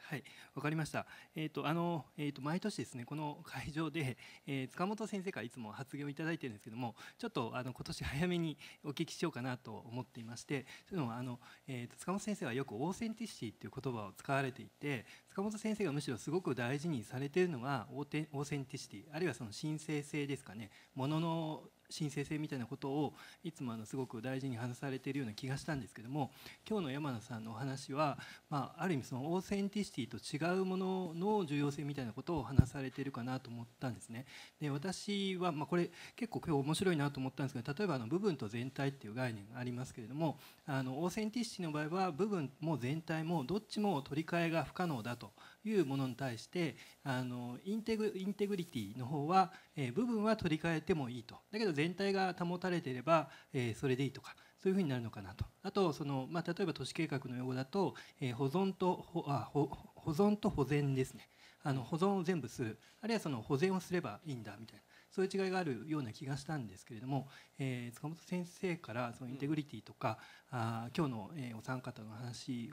はい、わかりました。えっ、ー、とあのえっ、ー、と毎年ですねこの会場で、えー、塚本先生からいつも発言をいただいてるんですけども、ちょっとあの今年早めにお聞きしようかなと思っていまして、というのはあのえっ、と塚本先生はよくオーセンティシティっていう言葉を使われていて、塚本先生がむしろすごく大事にされているのがオーセンティシティあるいはその申請性ですかね、ものの神聖性みたいなことをいつもあのすごく大事に話されているような気がしたんですけども今日の山名さんのお話は、まあ、ある意味そのオーセンティシティと違うものの重要性みたいなことを話されているかなと思ったんですね。で私は、まあ、これ結構今日面白いなと思ったんですけど例えばあの部分と全体っていう概念がありますけれどもあのオーセンティシティの場合は部分も全体もどっちも取り替えが不可能だと。いうものに対してあのインテグインテグリティの方は、えー、部分は取り替えてもいいとだけど全体が保たれていれば、えー、それでいいとかそういうふうになるのかなとあとその、まあ、例えば都市計画の用語だと、えー、保存と保あ保保存と保全ですねあの保存を全部するあるいはその保全をすればいいんだみたいなそういう違いがあるような気がしたんですけれども、えー、塚本先生からそのインテグリティとか、うん、あ今日の、えお三方の話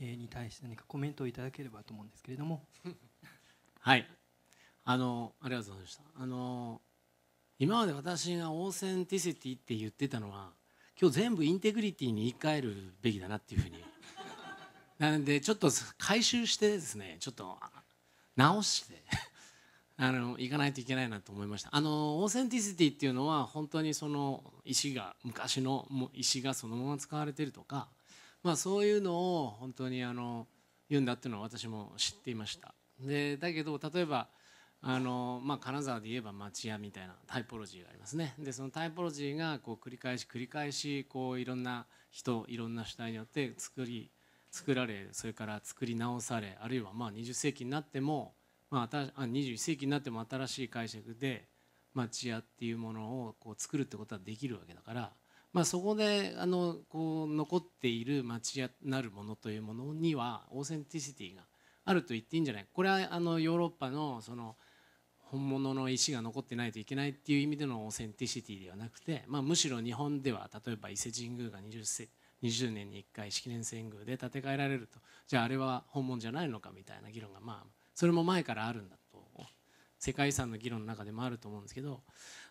に対して何かコメントをいただければと思うんですけれども [LAUGHS] はいあのありがとうございましたあの今まで私がオーセンティシティって言ってたのは今日全部インテグリティに言い換えるべきだなっていうふうに [LAUGHS] なんでちょっと回収してですねちょっと直して [LAUGHS] あの行かないといけないなと思いましたあのオーセンティシティっていうのは本当にその石が昔の石がそのまま使われてるとかまあ、そういうのを本当にあの言うんだっていうのは私も知っていましたでだけど例えばあの、まあ、金沢で言えば町屋みたいなタイポロジーがありますねでそのタイポロジーがこう繰り返し繰り返しこういろんな人いろんな主体によって作り作られそれから作り直されあるいはまあ20世紀になっても、まあ、あ21世紀になっても新しい解釈で町屋っていうものをこう作るってことはできるわけだからまあ、そこであのこう残っている町なるものというものにはオーセンティシティがあると言っていいんじゃないこれはあのヨーロッパのその本物の石が残ってないといけないっていう意味でのオーセンティシティではなくて、まあ、むしろ日本では例えば伊勢神宮が 20, 世20年に1回式年遷宮で建て替えられるとじゃああれは本物じゃないのかみたいな議論がまあそれも前からあるんだ世界遺産の議論の中でもあると思うんですけど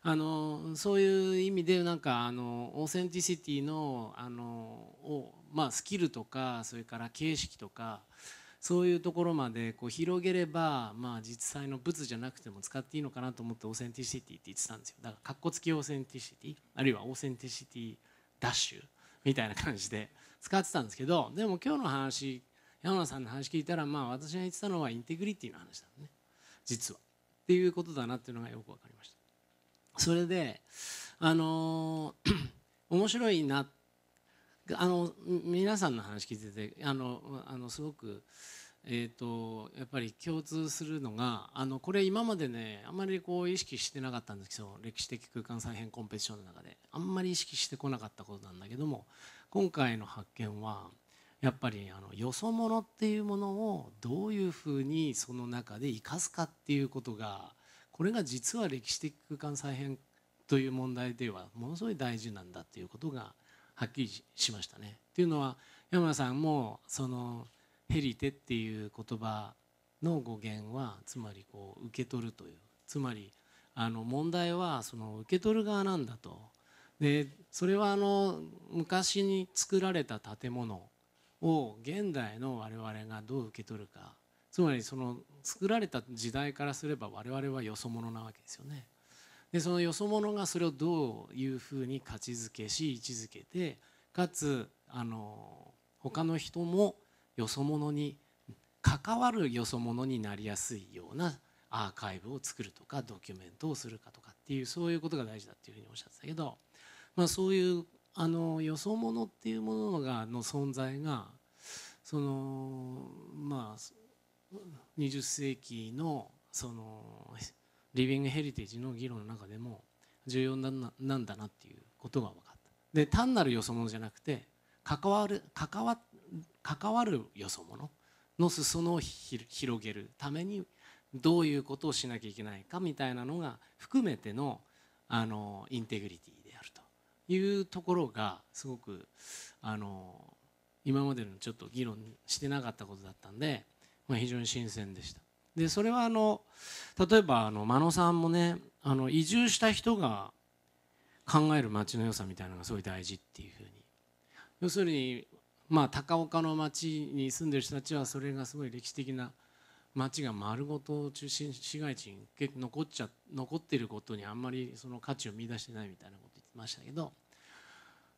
あのそういう意味でなんかあのオーセンティシティのあのを、まあ、スキルとかそれから形式とかそういうところまでこう広げれば、まあ、実際の物じゃなくても使っていいのかなと思ってオーセンティシティって言ってたんですよだからかっこつきオーセンティシティあるいはオーセンティシティダッシュみたいな感じで使ってたんですけどでも今日の話山田さんの話聞いたらまあ私が言ってたのはインテグリティの話だね実は。っていうことだなっていうのがよく分かりましたそれであの [CLEARS THROAT] 面白いなあの皆さんの話聞いててあのあのすごく、えーと、とやっぱり共通するのがあのこれ今までねあんまりこう意識してなかったんですけど歴史的空間再編コンペティションの中であんまり意識してこなかったことなんだけども今回の発見はやっぱりあのよそ者っていうものをどういうふうにその中で生かすかっていうことがこれが実は歴史的空間再編という問題ではものすごい大事なんだっていうことがはっきりしましたね。っていうのは山田さんもそのヘリテっていう言葉の語源はつまりこう受け取るというつまりあの問題はその受け取る側なんだとでそれはあの昔に作られた建物を現代の我々がどう受け取るかつまりその作られた時代からすれば我々はよそ者なわけですよね。でそのよそ者がそれをどういうふうに価値づけし位置づけてかつあの他の人もよそ者に関わるよそ者になりやすいようなアーカイブを作るとかドキュメントをするかとかっていうそういうことが大事だっていうふうにおっしゃってたけど、まあ、そういうあのよそ者っていうものがの存在がそのまあ20世紀のそのリビングヘリテージの議論の中でも重要なんだなっていうことが分かったで単なるよそ者じゃなくて関わる関わ関わるよそ者の裾野を広げるためにどういうことをしなきゃいけないかみたいなのが含めてのあのインテグリティいうところがすごくあの今までのちょっと議論してなかったことだったんで、まあ、非常に新鮮でしたでそれはあの例えばあの真野さんもねあの移住した人が考える街の良さみたいなのがすごい大事っていうふうに要するにまあ高岡の町に住んでる人たちはそれがすごい歴史的な町が丸ごと中心市街地に結構残っちゃ残ってることにあんまりその価値を見出してないみたいなことましたけど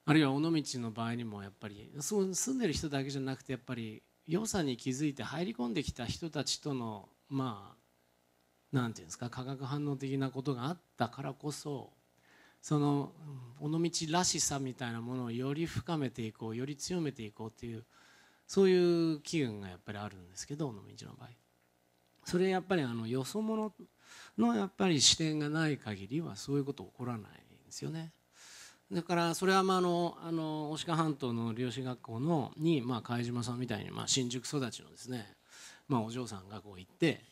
あるいは尾道の場合にもやっぱり住んでる人だけじゃなくてやっぱり良さに気づいて入り込んできた人たちとのまあなんていうんですか化学反応的なことがあったからこそその尾道らしさみたいなものをより深めていこうより強めていこうっていうそういう機運がやっぱりあるんですけど尾道の場合それやっぱりあのよそ者のやっぱり視点がない限りはそういうこと起こらないんですよね。だからそれはまああのあの牡鹿半島の漁師学校のに、まあ、貝島さんみたいに、まあ、新宿育ちのですね、まあ、お嬢さんがこう行って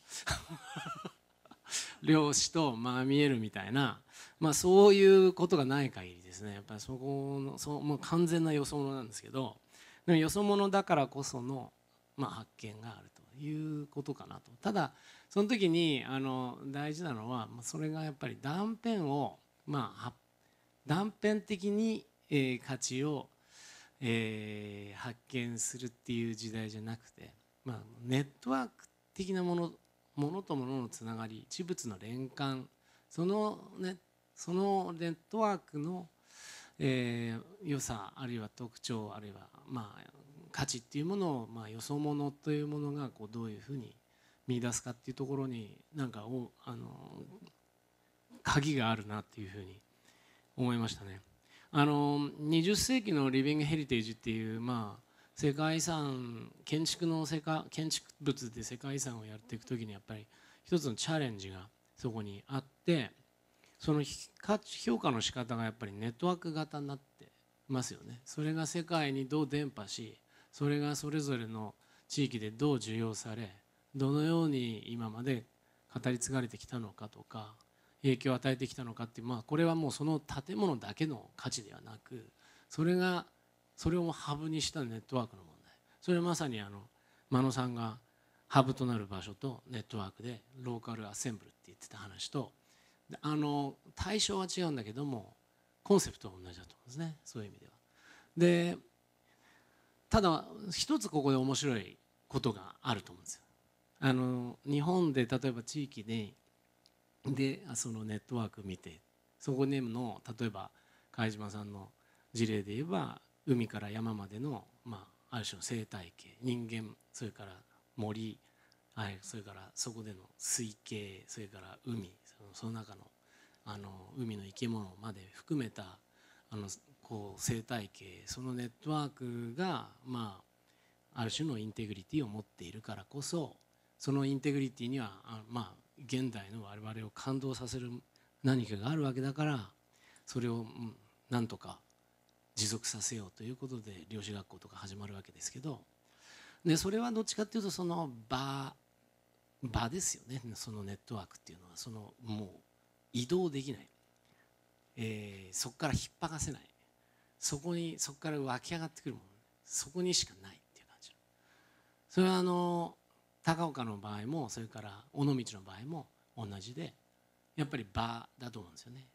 [LAUGHS] 漁師とまあ見えるみたいな、まあ、そういうことがない限りですねやっぱりそこのそもう完全なよそ者なんですけどでもよそ者だからこその、まあ、発見があるということかなとただその時にあの大事なのはそれがやっぱり断片をまあ発断片的に、え価値を、え発見するっていう時代じゃなくて、まあ、ネットワーク的なものものともののつながり事物の連関その,、ね、そのネットワークの、えー、良さあるいは特徴あるいは、まあ、価値っていうものを、まあ、よそ者というものがこうどういうふうに見出すかっていうところになんかおあの鍵があるなっていうふうに思いましたねあの20世紀のリビングヘリテージっていう、まあ、世界遺産建築の世界建築物で世界遺産をやっていく時にやっぱり一つのチャレンジがそこにあってその評価の仕方がやっぱりネットワーク型になってますよねそれが世界にどう伝播しそれがそれぞれの地域でどう受容されどのように今まで語り継がれてきたのかとか影響を与えてきたのかって、まあ、これはもうその建物だけの価値ではなくそれがそれをハブにしたネットワークの問題それはまさにあの真野さんがハブとなる場所とネットワークでローカルアセンブルって言ってた話とあの対象は違うんだけどもコンセプトは同じだと思うんですねそういう意味では。でただ一つここで面白いことがあると思うんですよ。あの日本で例えば地域ででそのネットワーク見てそこでの例えば貝島さんの事例で言えば海から山までの、まあ、ある種の生態系人間それから森、はい、それからそこでの水系それから海その中のあの海の生き物まで含めたあのこう生態系そのネットワークが、まあ、ある種のインテグリティを持っているからこそそのインテグリティにはあまあ現代の我々を感動させる何かがあるわけだからそれをなんとか持続させようということで漁師学校とか始まるわけですけどでそれはどっちかっていうとその場場ですよねそのネットワークっていうのはそのもう移動できない、えー、そこから引っ張らせないそこにそこから湧き上がってくるものそこにしかないっていう感じそれはあの高岡の場合もそれから尾道の場合も同じでやっぱり場だと思うんですよね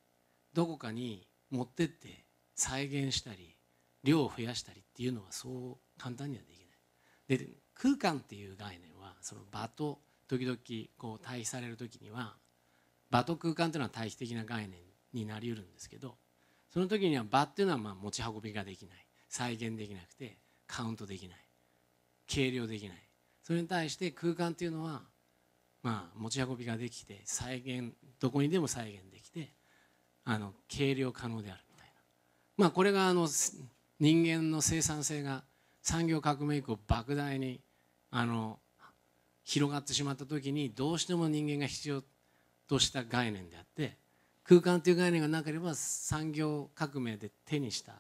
どこかに持ってって再現したり量を増やしたりっていうのはそう簡単にはできないで空間っていう概念はその場と時々こう対比される時には場と空間というのは対比的な概念になりうるんですけどその時には場っていうのはまあ持ち運びができない再現できなくてカウントできない計量できないそれに対して空間というのは、まあ、持ち運びができて再現どこにでも再現できてあの軽量可能であるみたいな、まあ、これがあの人間の生産性が産業革命以降莫大にあの広がってしまった時にどうしても人間が必要とした概念であって空間という概念がなければ産業革命で手にした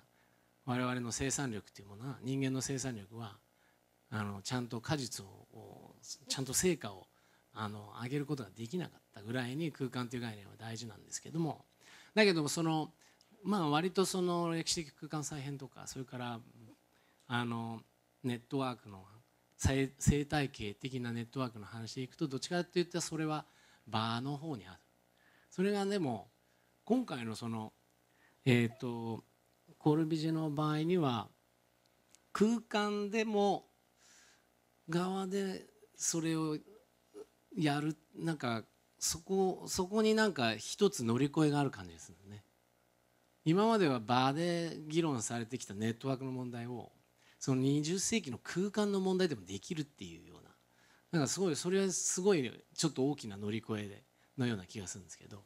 我々の生産力というものは人間の生産力はあのちゃんと果実をちゃんと成果をあの上げることができなかったぐらいに空間という概念は大事なんですけどもだけどもそのまあ割とその歴史的空間再編とかそれからあのネットワークの生態系的なネットワークの話でいくとどっちかといったらそれは場の方にあるそれがでも今回のそのえっ、ー、とコルビジェの場合には空間でも側でそれをやるなんかそこそこになんか一つ乗り越えがある感じですよね今までは場で議論されてきたネットワークの問題をその20世紀の空間の問題でもできるっていうようななんかすごいそれはすごいちょっと大きな乗り越えのような気がするんですけど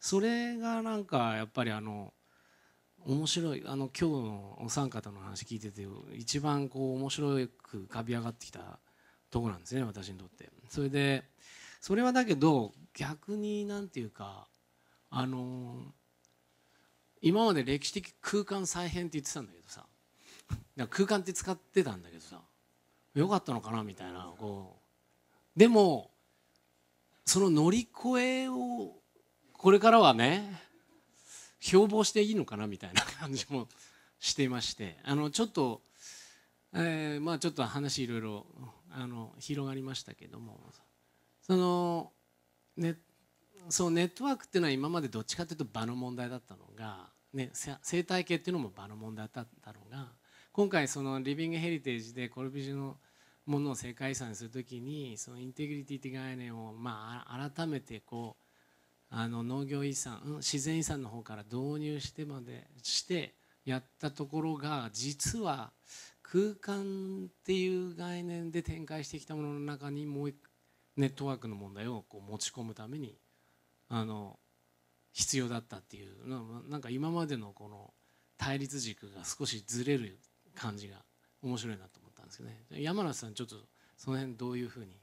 それがなんかやっぱりあの面白いあの今日のお三方の話聞いてて一番こう面白く浮かび上がってきたとこなんですね私にとってそれでそれはだけど逆に何て言うかあの今まで歴史的空間再編って言ってたんだけどさ空間って使ってたんだけどさよかったのかなみたいなこうでもその乗り越えをこれからはね標榜していいのかなみたいな感じもしていまして [LAUGHS] あのちょっと、えー、まあちょっと話いろいろあの広がりましたけどもそのねそうネットワークっていうのは今までどっちかというと場の問題だったのが、ね、生態系っていうのも場の問題だったのが今回そのリビングヘリテージでコルビジュのものを世界遺産にするときにそのインテグリティって概念をまあ改めてこうあの農業遺産、うん、自然遺産の方から導入してまでしてやったところが実は空間っていう概念で展開してきたものの中にもうネットワークの問題をこう持ち込むためにあの必要だったっていうなんか今までのこの対立軸が少しずれる感じが面白いなと思ったんですけどね山名さんちょっとその辺どういうふうに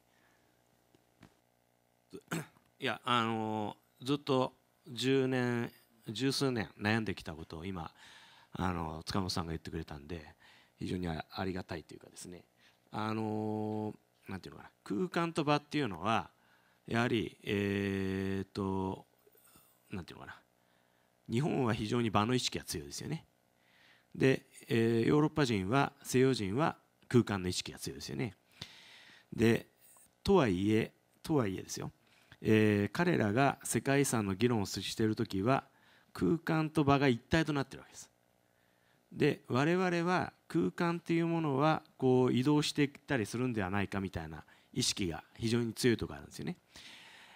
いやあのずっと10年十数年悩んできたことを今あの塚本さんが言ってくれたんで非常にありがたいというかですねあのなんていうのかな空間と場っていうのはやはりえっ、となんていうのかな日本は非常に場の意識が強いですよねで、えー、ヨーロッパ人は西洋人は空間の意識が強いですよねでとはいえとはいえですよえー、彼らが世界遺産の議論をしている時は空間と場が一体となっているわけです。で我々は空間というものはこう移動していったりするんではないかみたいな意識が非常に強いところあるんですよね。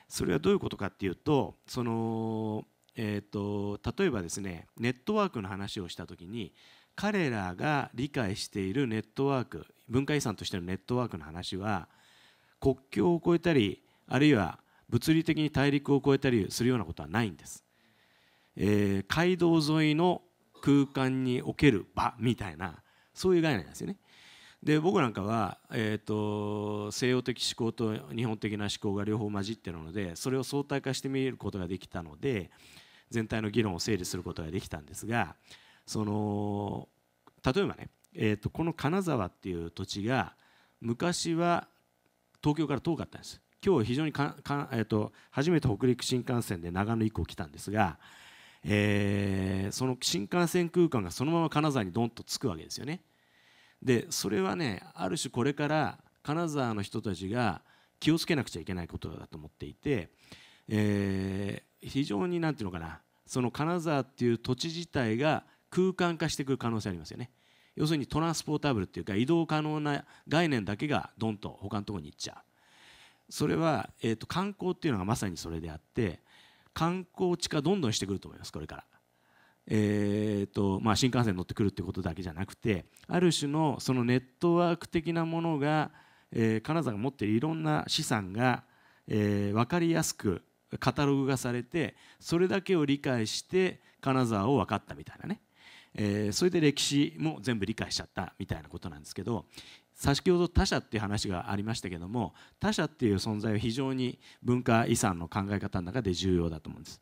それはどういうことかっていうとその、えーと、と例えばですねネットワークの話をした時に彼らが理解しているネットワーク文化遺産としてのネットワークの話は国境を越えたりあるいは物理的に大陸を越えたりするようなことはないんです、えー、街道沿いの空間における場みたいなそういう概念なんですよねで僕なんかは、えーと、西洋的思考と日本的な思考が両方混じってるのでそれを相対化してみることができたので全体の議論を整理することができたんですがその例えばね、えーとこの金沢っていう土地が昔は東京から遠かったんです今日非常にかか、えーと、初めて北陸新幹線で長野以降来たんですが、えー、その新幹線空間がそのまま金沢にどんとつくわけですよね。でそれはねある種これから金沢の人たちが気をつけなくちゃいけないことだと思っていて、えー、非常に何て言うのかなその金沢っていう土地自体が空間化してくる可能性ありますよね要するにトランスポータブルっていうか移動可能な概念だけがどんと他のところに行っちゃうそれは、えーと、観光っていうのがまさにそれであって観光地化どんどんしてくると思いますこれから。えーとまあ、新幹線に乗ってくるってことだけじゃなくてある種のそのネットワーク的なものが、えー、金沢が持っているいろんな資産が、えー、分かりやすくカタログがされてそれだけを理解して金沢を分かったみたいなね、えー、それで歴史も全部理解しちゃったみたいなことなんですけど先ほど他者っていう話がありましたけども他者っていう存在は非常に文化遺産の考え方の中で重要だと思うんです。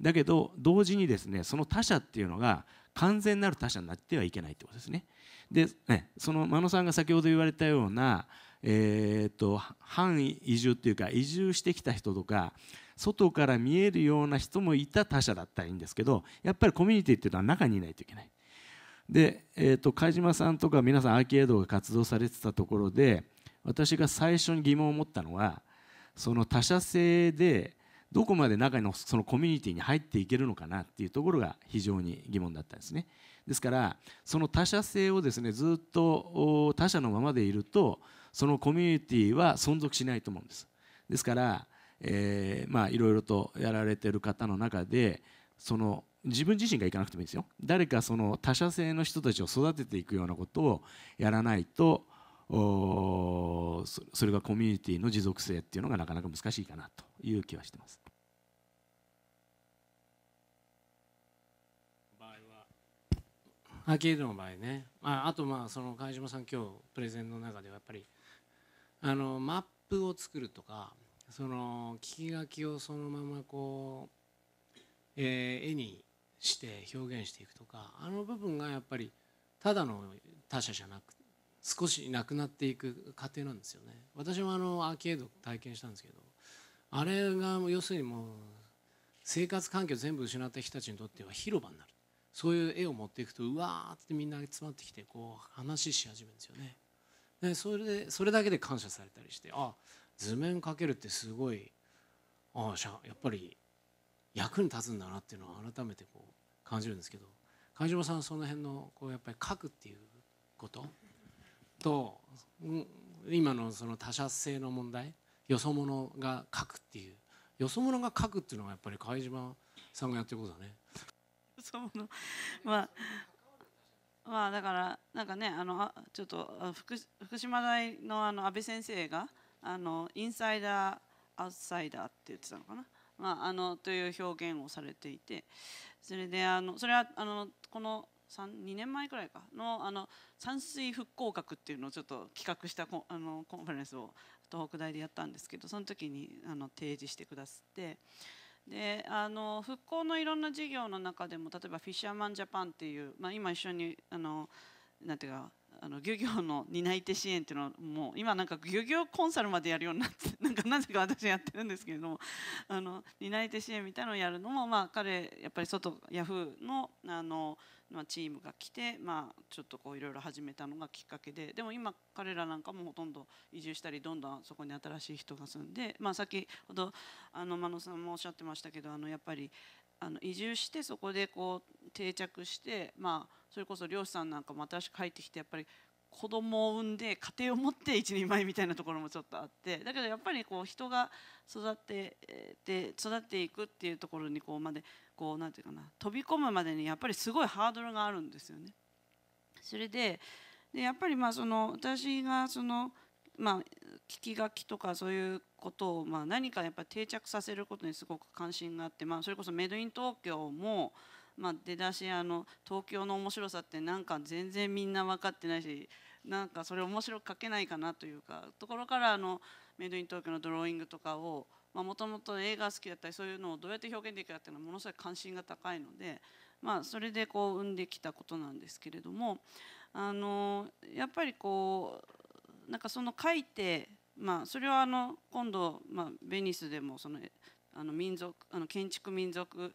だけど同時にですねその他者っていうのが完全なる他者になってはいけないってことですね。でねその真野さんが先ほど言われたような、えっと、と反移住っていうか移住してきた人とか外から見えるような人もいた他者だったらいいんですけどやっぱりコミュニティっていうのは中にいないといけない。で、えーと、貝島さんとか皆さんアーケードが活動されてたところで私が最初に疑問を持ったのはその他者性でどこまで中のそのコミュニティに入っていけるのかなっていうところが非常に疑問だったんですね。ですからその他者性をですねずっと他者のままでいるとそのコミュニティは存続しないと思うんです。ですから、えまあいろいろとやられてる方の中でその自分自身が行かなくてもいいですよ誰かその他者性の人たちを育てていくようなことをやらないとそれがコミュニティの持続性っていうのがなかなか難しいかなという気はしてます。アーケードの場合ね、まあ、あとまあその貝島さん今日プレゼンの中ではやっぱりあのマップを作るとかその聞き書きをそのままこう、えー、絵にして表現していくとかあの部分がやっぱりただの他者じゃなく少しなくなっていく過程なんですよね私もあのアーケード体験したんですけどあれが要するにもう生活環境全部失った人たちにとっては広場になるそういう絵を持っていくとうわーってみんな集まってきてこう話し始めるんですよねでそれでそれだけで感謝されたりしてあ図面描けるってすごいああやっぱり役に立つんだなっていうのを改めてこう感じるんですけど貝島さんその辺のこうやっぱり書くっていうことと今のその他者性の問題よそ者が書くっていうよそ者が書くっていうのがやっぱり貝島さんがやってることだね。よそ者まあまあだからなんかねあのちょっと福福島大のあの安倍先生があのインサイダーアウトサイダーって言ってたのかな、まあ、あのという表現をされていてそれであのそれはあのこの2年前くらいかのあの山水復興学っていうのをちょっと企画したコあのコンファレンスを東北大でやったんですけどその時にあの提示してくださってであの復興のいろんな事業の中でも例えばフィッシャーマンジャパンっていう、まあ、今一緒にあのなんていうかあの漁業の担い手支援っていうのはもう今なんか漁業コンサルまでやるようになってなんかなぜか私やってるんですけれども [LAUGHS] あの担い手支援みたいなのをやるのもまあ彼やっぱり外ヤフーのあのまあ、チームが来て、まあ、ちょっとこういろいろ始めたのがきっかけででも今彼らなんかもほとんど移住したりどんどんそこに新しい人が住んで、まあ、先ほどあの真野さんもおっしゃってましたけどあのやっぱりあの移住してそこでこう定着して、まあ、それこそ漁師さんなんかも新しく帰ってきてやっぱり子供を産んで家庭を持って一人前みたいなところもちょっとあってだけどやっぱりこう人が育ってで育っていくっていうところにこうまでこうなんていうかな飛び込むまでにやっぱりすごいハードルがあるんですよね。それででやっぱりまあその私がそのまあ、聞き書きとかそういうことを、まあ、何かやっぱ定着させることにすごく関心があって、まあ、それこそメドイン東京も、まあ、出だしあの東京の面白さってなんか全然みんな分かってないしなんかそれ面白く書けないかなというかところからあのメドイン東京のドローイングとかをもともと映画好きだったりそういうのをどうやって表現できるかっていうのはものすごい関心が高いので、まあ、それでこう生んできたことなんですけれどもあのやっぱりこうなんかその書いて、まあ、それはあの今度、まあ、ベニスでもそのあの民族あの建築民族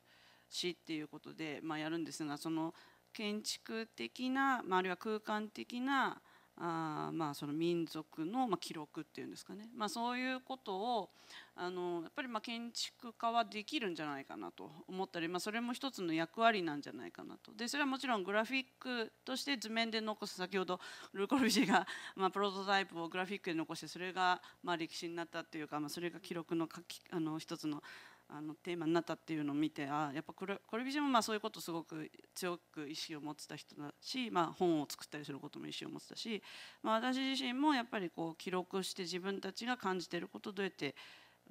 史っていうことで、まあ、やるんですがその建築的な、まあ、あるいは空間的なあまあその民族のま記録っていうんですかね、まあ、そういうことをあのやっぱりま建築家はできるんじゃないかなと思ったり、まあ、それも一つの役割なんじゃないかなとでそれはもちろんグラフィックとして図面で残す先ほどル・コルビジェがまプロトタイプをグラフィックで残してそれがま歴史になったっていうか、まあ、それが記録のあの一つのあのテーマになったっていうのを見てあやっぱコルビジもまあそういうことすごく強く意識を持ってた人だし、まあ、本を作ったりすることも意識を持ってたし、まあ、私自身もやっぱりこう記録して自分たちが感じてることをどうやって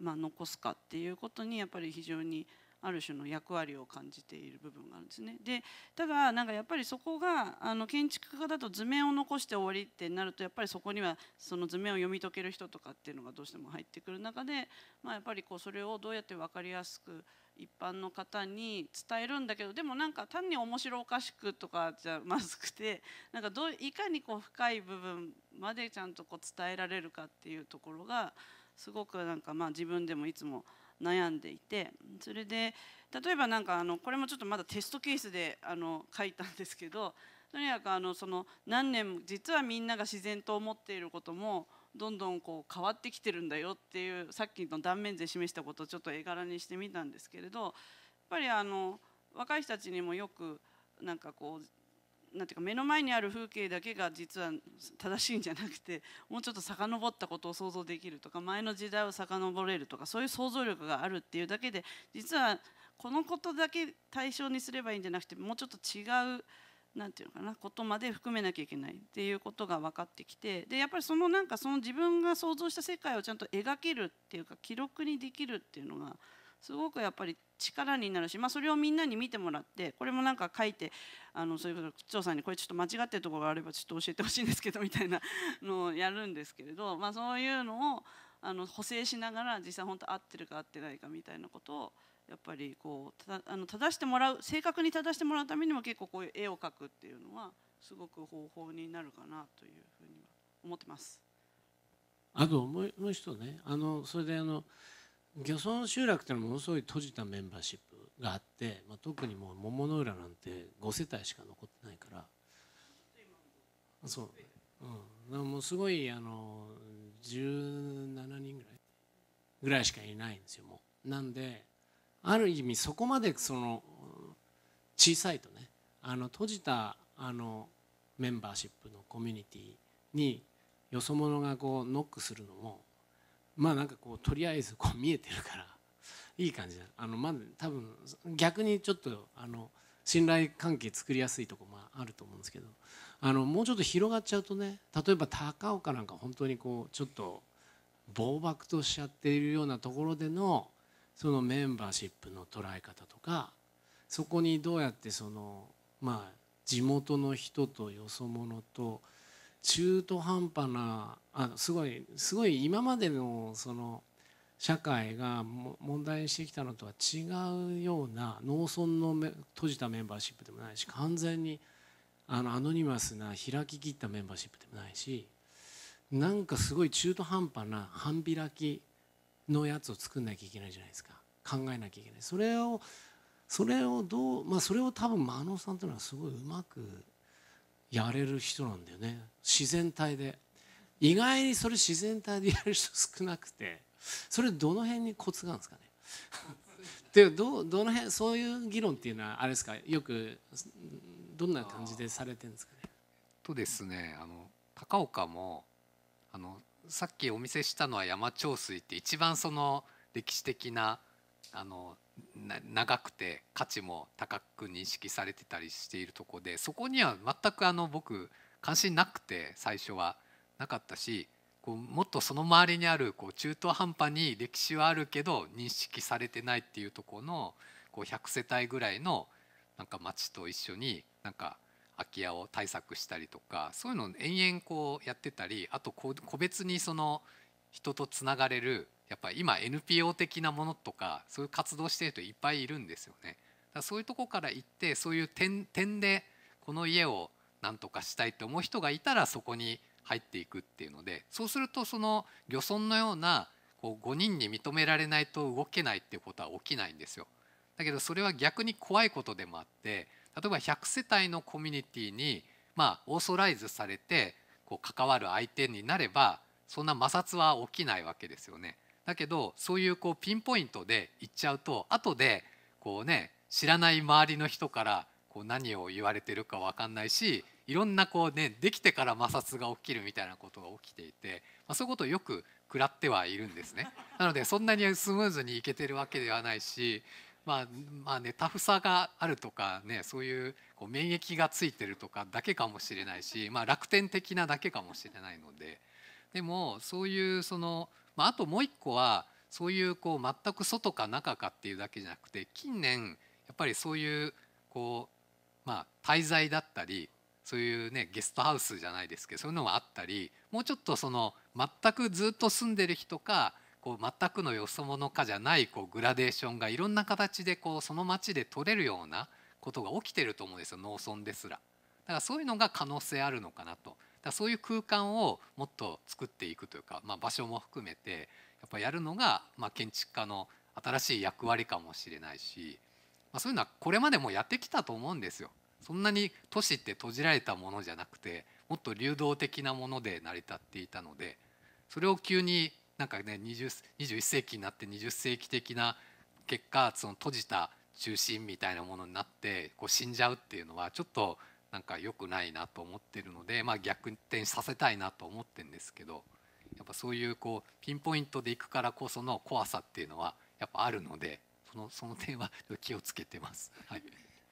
まあ残すかっていうことにやっぱり非常にある種の役割を感じている部分があるんですね。でただなんかやっぱりそこがあの建築家だと図面を残して終わりってなるとやっぱりそこにはその図面を読み解ける人とかっていうのがどうしても入ってくる中で、まあ、やっぱりこうそれをどうやって分かりやすく一般の方に伝えるんだけどでもなんか単に面白おかしくとかじゃまずくて [LAUGHS] なんかどういかにこう深い部分までちゃんとこう伝えられるかっていうところがすごくなんかまあ自分でもいつも。悩んでいてそれで例えばなんかあのこれもちょっとまだテストケースであの書いたんですけどとにかくあのその何年も実はみんなが自然と思っていることもどんどんこう変わってきてるんだよっていうさっきの断面図で示したことをちょっと絵柄にしてみたんですけれどやっぱりあの若い人たちにもよくなんかこうなんていうか目の前にある風景だけが実は正しいんじゃなくて [LAUGHS] もうちょっと遡ったことを想像できるとか前の時代を遡れるとかそういう想像力があるっていうだけで実はこのことだけ対象にすればいいんじゃなくてもうちょっと違う何て言うのかなことまで含めなきゃいけないっていうことが分かってきてでやっぱりそのなんかその自分が想像した世界をちゃんと描けるっていうか記録にできるっていうのが。すごくやっぱり力になるし、まあ、それをみんなに見てもらってこれもなんか書いてあのそれこそ区長さんにこれちょっと間違ってるところがあればちょっと教えてほしいんですけどみたいな [LAUGHS] のをやるんですけれど、まあ、そういうのをあの補正しながら実際本当合ってるか合ってないかみたいなことをやっぱりこうあの正してもらう正確に正してもらうためにも結構こういう絵を描くっていうのはすごく方法になるかなというふうには思ってます。あともうもう一つねあのそれであの漁村集落っていうのはものすごい閉じたメンバーシップがあって、まあ、特にもう桃の浦なんて5世帯しか残ってないからそう、うん、もうすごいあの17人ぐらいぐらいしかいないんですよもうなんである意味そこまでその小さいとねあの閉じたあのメンバーシップのコミュニティによそ者がこうノックするのもまあなんかこうとりあえずこう見えてるからいい感じだあのまあ多分逆にちょっとあの信頼関係作りやすいとこもあると思うんですけどあのもうちょっと広がっちゃうとね例えば高岡なんか本当にこうちょっと暴漠としちゃっているようなところでのそのメンバーシップの捉え方とかそこにどうやってそのまあ地元の人とよそ者と中途半端なあすごいすごい今までのその社会が問題にしてきたのとは違うような農村の閉じたメンバーシップでもないし完全にあのアノニマスな開ききったメンバーシップでもないしなんかすごい中途半端な半開きのやつを作んなきゃいけないじゃないですか考えなきゃいけないそれをそれをどうまあそれを多分真野さんというのはすごいうまくやれる人なんだよね自然体で意外にそれ自然体でやる人少なくてそれどの辺にコツがあるんですかね [LAUGHS] でどどの辺そういう議論っていうのはあれですかよくどんな感じでされてるんですかねとですねあの高岡もあのさっきお見せしたのは山長水って一番その歴史的なあの長くて価値も高く認識されてたりしているとこでそこには全くあの僕関心なくて最初はなかったしこうもっとその周りにあるこう中途半端に歴史はあるけど認識されてないっていうとこのこう100世帯ぐらいのなんか町と一緒になんか空き家を対策したりとかそういうのを延々こうやってたりあと個別にその人とつながれるやっぱり今 NPO 的なものとかそういう活動してる人いっぱいいるんですよね。だそういうとこから行ってそういう点点でこの家をなんとかしたいって思う人がいたらそこに入っていくっていうのでそうするとその漁村のようなこう5人に認められないと動けないっていうことは起きないんですよ。だけどそれは逆に怖いことでもあって例えば100世帯のコミュニティにまあオーソライズされてこう関わる相手になればそんな摩擦は起きないわけですよね。だけどそういうこうピンポイントでいっちゃうと後でこうね知らない周りの人からこう何を言われてるか分かんないしいろんなこうねできてから摩擦が起きるみたいなことが起きていて、まあ、そういうことをよく食らってはいるんですね。なのでそんなにスムーズにいけてるわけではないし、まあ、まあねタフさがあるとかねそういうこう免疫がついてるとかだけかもしれないし、まあ、楽天的なだけかもしれないのででもそういうその。まあ、あともう一個はそういうこう全く外か中かっていうだけじゃなくて近年やっぱりそういうこう、まあ、滞在だったりそういうねゲストハウスじゃないですけどそういうのがあったりもうちょっとその全くずっと住んでる人かこう全くのよそ者かじゃないこうグラデーションがいろんな形でこうその町で取れるようなことが起きてると思うんですよ農村ですら。だからそういうのが可能性あるのかなと。だそういう空間をもっと作っていくというか、まあ、場所も含めてやっぱやるのが、まあ、建築家の新しい役割かもしれないし、まあ、そういうのはこれまでもやってきたと思うんですよ。そんなに都市って閉じられたものじゃなくてもっと流動的なもので成り立っていたのでそれを急になんかね21世紀になって20世紀的な結果その閉じた中心みたいなものになってこう死んじゃうっていうのはちょっとなんか良くないなと思ってるので、まあ、逆転させたいなと思ってるんですけどやっぱそういうこうピンポイントでいくからこその怖さっていうのはやっぱあるのでそのその点は気をつけてます。はい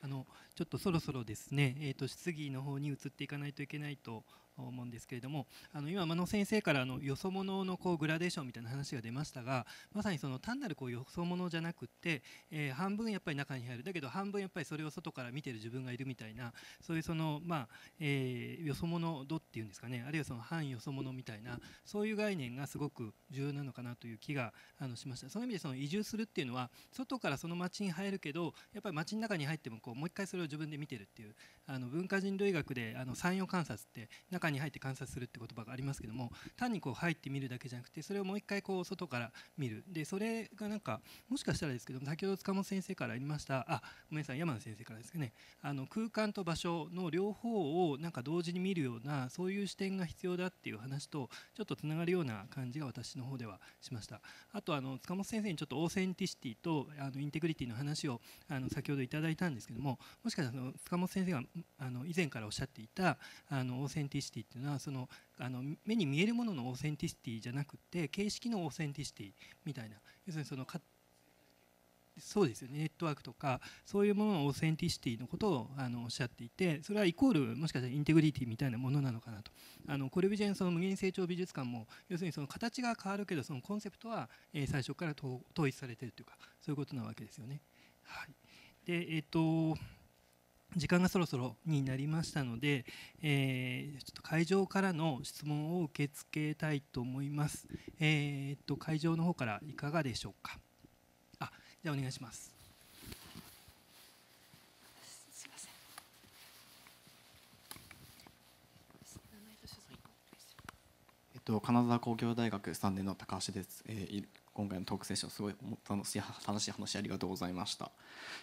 あのちょっとそろそろですね、えーと、と質疑の方に移っていかないといけないと思うんですけれどもあの今真野先生からあのよそ者のこうグラデーションみたいな話が出ましたがまさにその単なるこうよそ者じゃなくって、えー、半分やっぱり中に入るだけど半分やっぱりそれを外から見てる自分がいるみたいなそういうその、まあえー、よそ者度っていうんですかねあるいはその反よそ者みたいなそういう概念がすごく重要なのかなという気があのしました。その意味でその移住するっていうのは外からその町に入るけどやっぱり町の中に入ってもこうもう一回それを自分で見てるっていうあの文化人類学であの産業観察って中にに入って観察するって言葉がありますけども単にこう入ってみるだけじゃなくてそれをもう一回こう外から見るでそれがなんかもしかしたらですけども先ほど塚本先生からありましたあごめんなさい山野先生からですかねあの空間と場所の両方をなんか同時に見るようなそういう視点が必要だっていう話とちょっとつながるような感じが私の方ではしましたあとあの塚本先生にちょっとオーセンティシティとあのインテグリティの話をあの先ほどいただいたんですけどももしかしたら塚本先生があの以前からおっしゃっていたあのオーセンティシティィっていうのはそのあの目に見えるもののオーセンティシティじゃなくて形式のオーセンティシティみたいな要するにそのそうですよねネットワークとかそういうもののオーセンティシティのことをあのおっしゃっていてそれはイコールもしかしたらインテグリティみたいなものなのかなとあのコルビジェンその無限成長美術館も要するにその形が変わるけどそのコンセプトは、え最初から統一されてるというかそういうことなわけですよね。はい、でえっ、と時間がそろそろになりましたので、えー、ちょっと会場からの質問を受け付けたいと思います。えー、っと会場の方からいかがでしょうか。あ、じゃあお願いします。すみません。えっと金沢工業大学3年の高橋です。えー、今回のトークセッションすごい楽しい楽しい話ありがとうございました、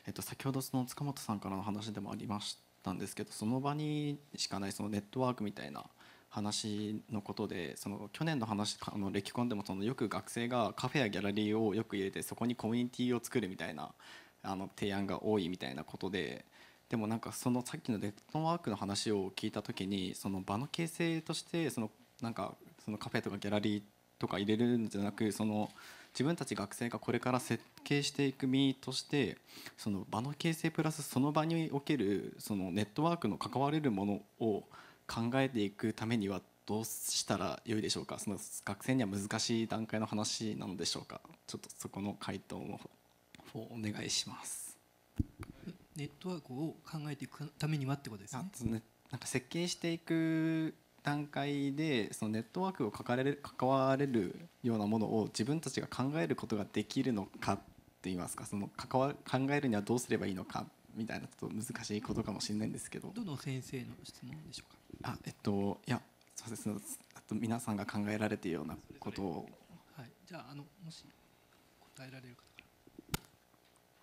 えっと、先ほどその塚本さんからの話でもありましたんですけどその場にしかないそのネットワークみたいな話のことでその去年の話あのレキコンでもそのよく学生がカフェやギャラリーをよく入れてそこにコミュニティを作るみたいなあの提案が多いみたいなことででもなんかそのさっきのネットワークの話を聞いた時にその場の形成としてそのなんかそのカフェとかギャラリーとか入れるんじゃなくその自分たち学生がこれから設計していく身としてその場の形成プラスその場におけるそのネットワークの関われるものを考えていくためにはどうしたらよいでしょうかその学生には難しい段階の話なのでしょうかちょっとそこの回答をお願いします。ネットワークを考えていくためにはってことですね。なんか設計していく段階でそのネットワークを関われ関われるようなものを自分たちが考えることができるのかっていいますかその関わ考えるにはどうすればいいのかみたいなちょっと難しいことかもしれないんですけどどの先生の質問でしょうかあえっといやそうですあと皆さんが考えられているようなことをはいじゃああのもし答えられる方から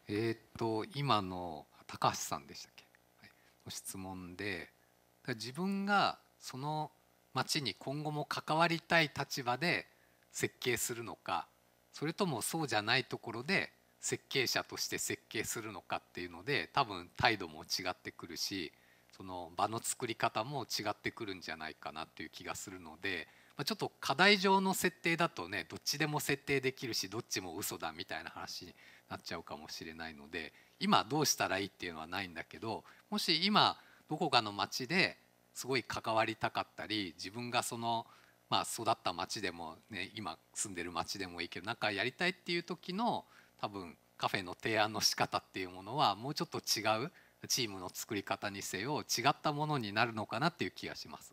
えっと今の高橋さんでしたっけ、はい、の質問で自分がその町に今後も関わりたい立場で設計するのかそれともそうじゃないところで設計者として設計するのかっていうので多分態度も違ってくるしその場の作り方も違ってくるんじゃないかなっていう気がするので、まあ、ちょっと課題上の設定だとねどっちでも設定できるしどっちも嘘だみたいな話になっちゃうかもしれないので今どうしたらいいっていうのはないんだけどもし今どこかの町ですごい関わりたかったり自分がその、まあ、育った町でも、ね、今住んでる町でもいいけどなんかやりたいっていう時の多分カフェの提案の仕方っていうものはもうちょっと違うチームの作り方にせよ違ったものになるのかなっていう気がします。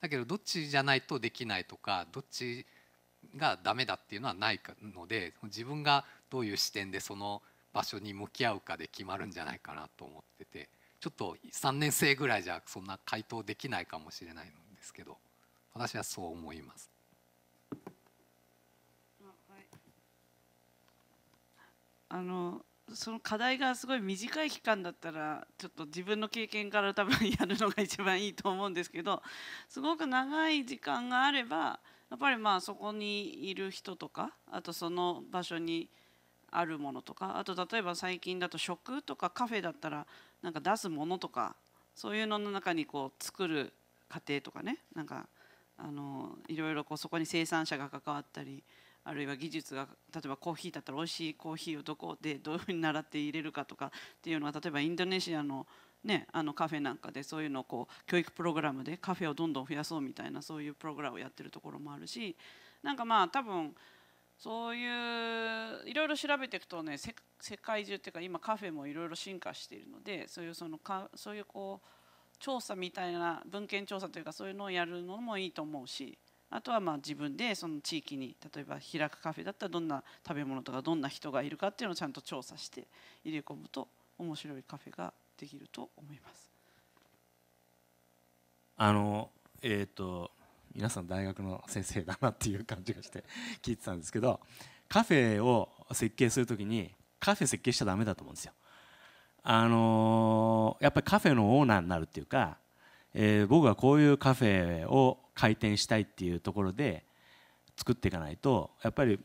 だけどどっちじゃないとできないとかどっちがダメだっていうのはないので自分がどういう視点でその場所に向き合うかで決まるんじゃないかなと思ってて。ちょっと3年生ぐらいじゃそんな回答できないかもしれないんですけど私はそう思います。あのその課題がすごい短い期間だったらちょっと自分の経験から多分やるのが一番いいと思うんですけどすごく長い時間があればやっぱりまあそこにいる人とかあとその場所にあるものとかあと例えば最近だと食とかカフェだったらなんか出すものとかそういうのの中にこう作る過程とかねなんかあのいろいろこうそこに生産者が関わったりあるいは技術が例えばコーヒーだったら美味しいコーヒーをどこでどういうふうに習って入れるかとかっていうのは例えばインドネシアの,、ね、あのカフェなんかでそういうのをこう教育プログラムでカフェをどんどん増やそうみたいなそういうプログラムをやってるところもあるしなんかまあ多分そういういろいろ調べていくとね世界中っていうか今カフェもいろいろ進化しているのでそういうそのかそういうこう調査みたいな文献調査というかそういうのをやるのもいいと思うしあとはまあ自分でその地域に例えば開くカフェだったらどんな食べ物とかどんな人がいるかっていうのをちゃんと調査して入れ込むと面白いカフェができると思います。あのえっ、ー、と皆さん大学の先生だなっていう感じがして [LAUGHS] 聞いてたんですけどカフェを設計する時にカフェ設計しちゃダメだと思うんですよ。あのー、やっぱりカフェのオーナーになるっていうか、えー、僕はこういうカフェを開店したいっていうところで作っていかないとやっぱり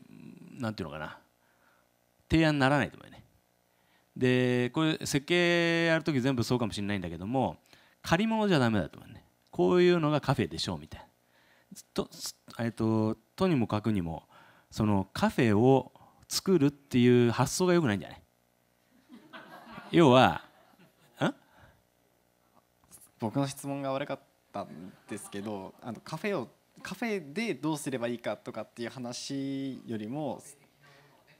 何て言うのかな提案にならないと思うよね。でこれ設計やる時全部そうかもしれないんだけども借り物じゃダメだと思うねこういうのがカフェでしょうみたいなと,、えと、とにもかくにもそのカフェを作るっていう発想がよくないんじゃない要は僕の質問が悪かったんですけどあのカフェをカフェでどうすればいいかとかっていう話よりも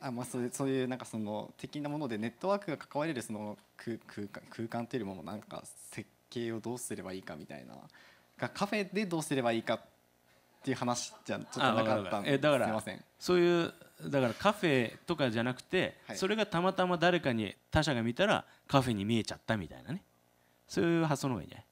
あ、まあ、そういうそういうなんかその的なものでネットワークが関われるその空空間空間というよりもなんか設計をどうすればいいかみたいなカフェでどうすればいいかっていう話じゃちょっとなかったんですだからそういうだからカフェとかじゃなくて、はい、それがたまたま誰かに他者が見たらカフェに見えちゃったみたいなねそういう発想の方がいいね。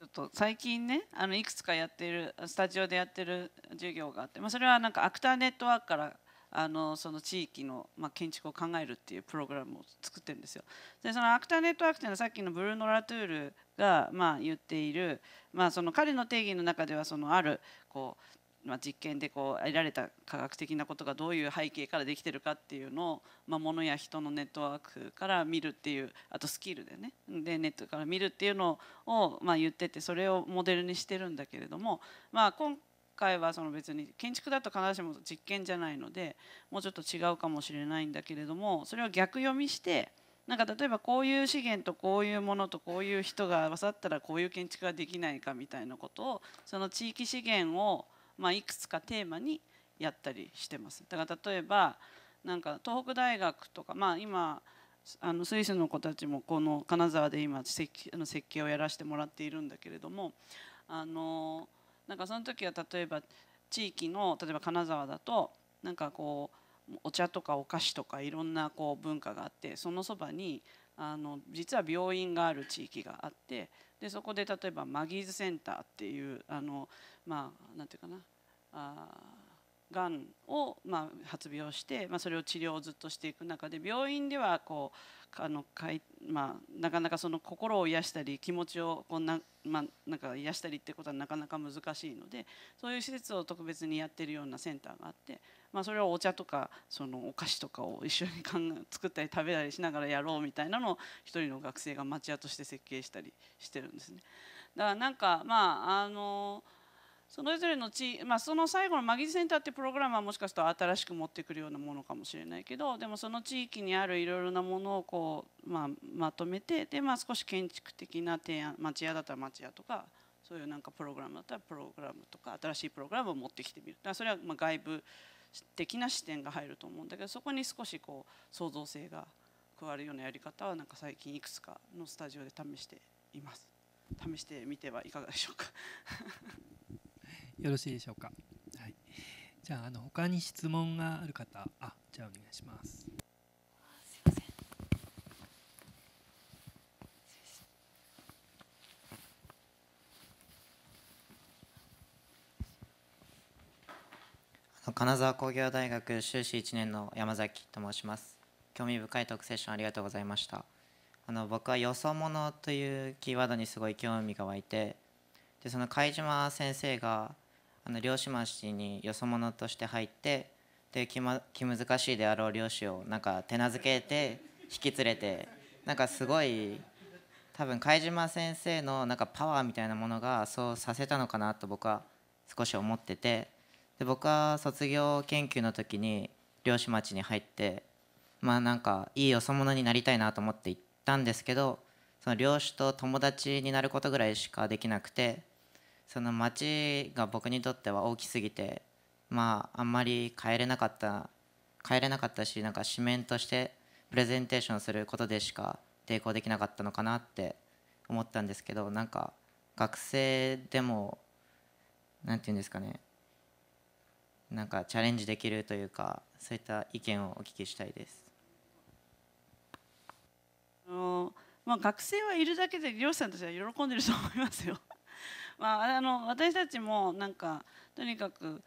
ちょっと最近ねあのいくつかやってるスタジオでやってる授業があって、まあ、それはなんかアクターネットワークからあのその地域の、まあ、建築を考えるっていうプログラムを作ってるんですよ。でそのアクターネットワークっていうのはさっきのブルーノ・ラトゥールが、まあ、言っている、まあ、その彼の定義の中ではそのあるこうまあ、実験でこう得られた科学的なことがどういう背景からできてるかっていうのを、まあ、物や人のネットワークから見るっていうあとスキルでねでネットから見るっていうのを、まあ、言っててそれをモデルにしてるんだけれども、まあ、今回はその別に建築だと必ずしも実験じゃないのでもうちょっと違うかもしれないんだけれどもそれを逆読みしてなんか例えばこういう資源とこういうものとこういう人が合わさったらこういう建築ができないかみたいなことをその地域資源をまいくつかテーマにやったりしてます。だから例えばなんか東北大学とかまあ今あのスイスの子たちもこの金沢で今設計をやらせてもらっているんだけれどもあのなんかその時は例えば地域の例えば金沢だとなんかこうお茶とかお菓子とかいろんなこう文化があってそのそばにあの実は病院がある地域があってでそこで例えばマギーズセンターっていうあのまあなんていうかなあがんを、まあ、発病して、まあ、それを治療をずっとしていく中で病院ではこうあのかい、まあ、なかなかその心を癒したり気持ちをこんな,、まあ、なんか癒したりってことはなかなか難しいのでそういう施設を特別にやってるようなセンターがあって、まあ、それをお茶とかそのお菓子とかを一緒に考え作ったり食べたりしながらやろうみたいなのを一人の学生が町屋として設計したりしてるんですね。だからなんかまああのーそれぞれの地、まあ、その最後のマギセンターってプログラムはもしかしたら新しく持ってくるようなものかもしれないけどでもその地域にあるいろいろなものをこう、まあ、まとめてで、まあ、少し建築的な提案町屋だったら町屋とかそういうなんかプログラムだったらプログラムとか新しいプログラムを持ってきてみるだからそれはま外部的な視点が入ると思うんだけどそこに少しこう創造性が加わるようなやり方はなんか最近いくつかのスタジオで試しています試してみてはいかがでしょうかよろしいでしょうか。はい、じゃああの他に質問がある方、あじゃあお願いします。すいません。金沢工業大学修士1年の山崎と申します。興味深いトークセッションありがとうございました。あの僕はよそ者というキーワードにすごい興味が湧いてでその貝島先生があの漁師町によそ者として入ってで気,、ま、気難しいであろう漁師をなんか手なずけて引き連れてなんかすごい多分貝島先生のなんかパワーみたいなものがそうさせたのかなと僕は少し思っててで僕は卒業研究の時に漁師町に入ってまあなんかいいよそ者になりたいなと思って行ったんですけどその漁師と友達になることぐらいしかできなくて。その街が僕にとっては大きすぎてまああんまり帰れなかった帰れなかったしなんか紙面としてプレゼンテーションすることでしか抵抗できなかったのかなって思ったんですけどなんか学生でも何て言うんですかねなんかチャレンジできるというかそういった意見をお聞きしたいです。あのまあ、学生はいるだけで漁師さんたちは喜んでると思いますよ。まあ、あの私たちもなんかとにかく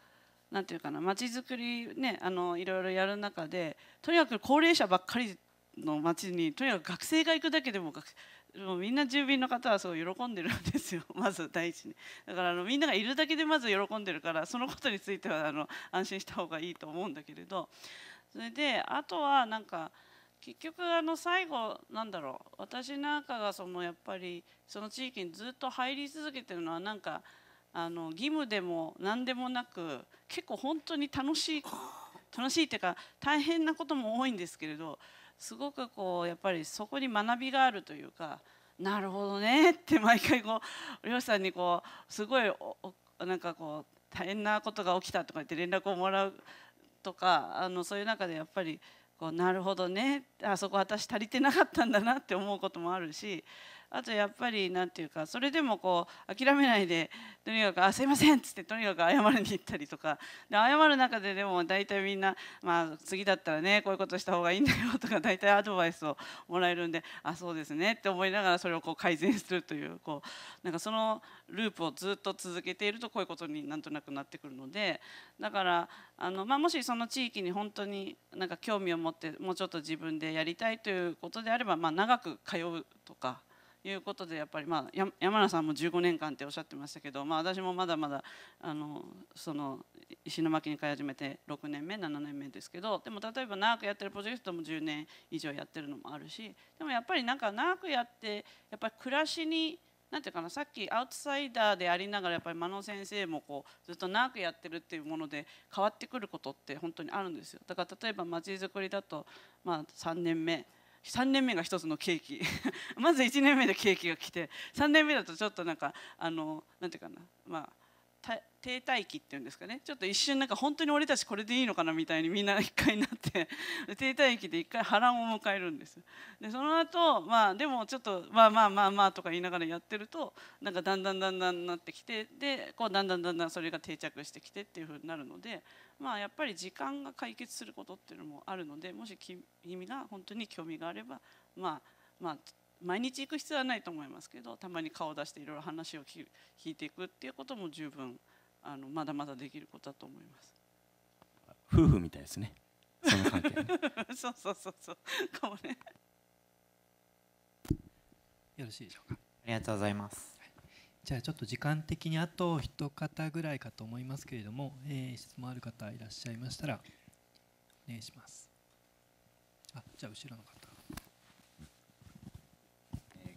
なんていうかなまちづくりねあのいろいろやる中でとにかく高齢者ばっかりの町にとにかく学生が行くだけでも学もうみんな住民の方はそう喜んでるんですよ [LAUGHS] まず第一にだからあのみんながいるだけでまず喜んでるからそのことについてはあの安心した方がいいと思うんだけれどそれであとはなんか。結局あの最後なんだろう私なんかがそのやっぱりその地域にずっと入り続けてるのはなんかあの義務でも何でもなく結構本当に楽しい楽しいっていうか大変なことも多いんですけれどすごくこうやっぱりそこに学びがあるというかなるほどねって毎回こう漁師さんにこうすごいおなんかこう大変なことが起きたとか言って連絡をもらうとかあのそういう中でやっぱり。こうなるほどねあそこ私足りてなかったんだなって思うこともあるしあとやっぱり何て言うかそれでもこう諦めないでとにかく「あすいません」っつってとにかく謝りに行ったりとかで謝る中ででも大体みんな「まあ次だったらねこういうことした方がいいんだよ」とか大体アドバイスをもらえるんで「あそうですね」って思いながらそれをこう改善するというこうなんかそのループをずっと続けているとこういうことになんとなくなってくるのでだからあの、まあ、もしその地域に本当になんか興味を持ってもうちょっと自分でやりたいということであれば、まあ、長く通うとか。いうことでやっぱり、まあ、山名さんも15年間っておっしゃってましたけど、まあ、私もまだまだあのその石巻に通い始めて6年目7年目ですけどでも例えば長くやってるプロジェクトも10年以上やってるのもあるしでもやっぱりなんか長くやってやっぱり暮らしになんていうかなさっきアウトサイダーでありながらやっぱり間野先生もこうずっと長くやってるっていうもので変わってくることって本当にあるんですよだから例えばまちづくりだと、まあ、3年目3年目が一つのケーキ [LAUGHS] まず1年目でケーキが来て3年目だとちょっとなんかあのなんていうかなまあ停滞期っていうんですかねちょっと一瞬なんか本当に俺たちこれでいいのかなみたいにみんな一回なって [LAUGHS] 停滞期で一回波乱を迎えるんですでその後まあでもちょっとまあまあまあまあとか言いながらやってるとなんかだんだんだんだんなってきてでこうだんだんだんだんそれが定着してきてっていうふうになるのでまあ、やっぱり時間が解決することっていうのもあるのでもし君が本当に興味があれば、まあ、まあ毎日行く必要はないと思いますけどたまに顔を出していろいろ話を聞いていくっていうことも十分あのまだまだできることだと思います夫婦みたいですねその関係、[LAUGHS] そうそうそうそうかもねよろしいでしょうかありがとうございますじゃあちょっと時間的にあと一方ぐらいかと思いますけれども、えー、質問ある方いらっしゃいましたらお願いします。あじゃあ後ろの方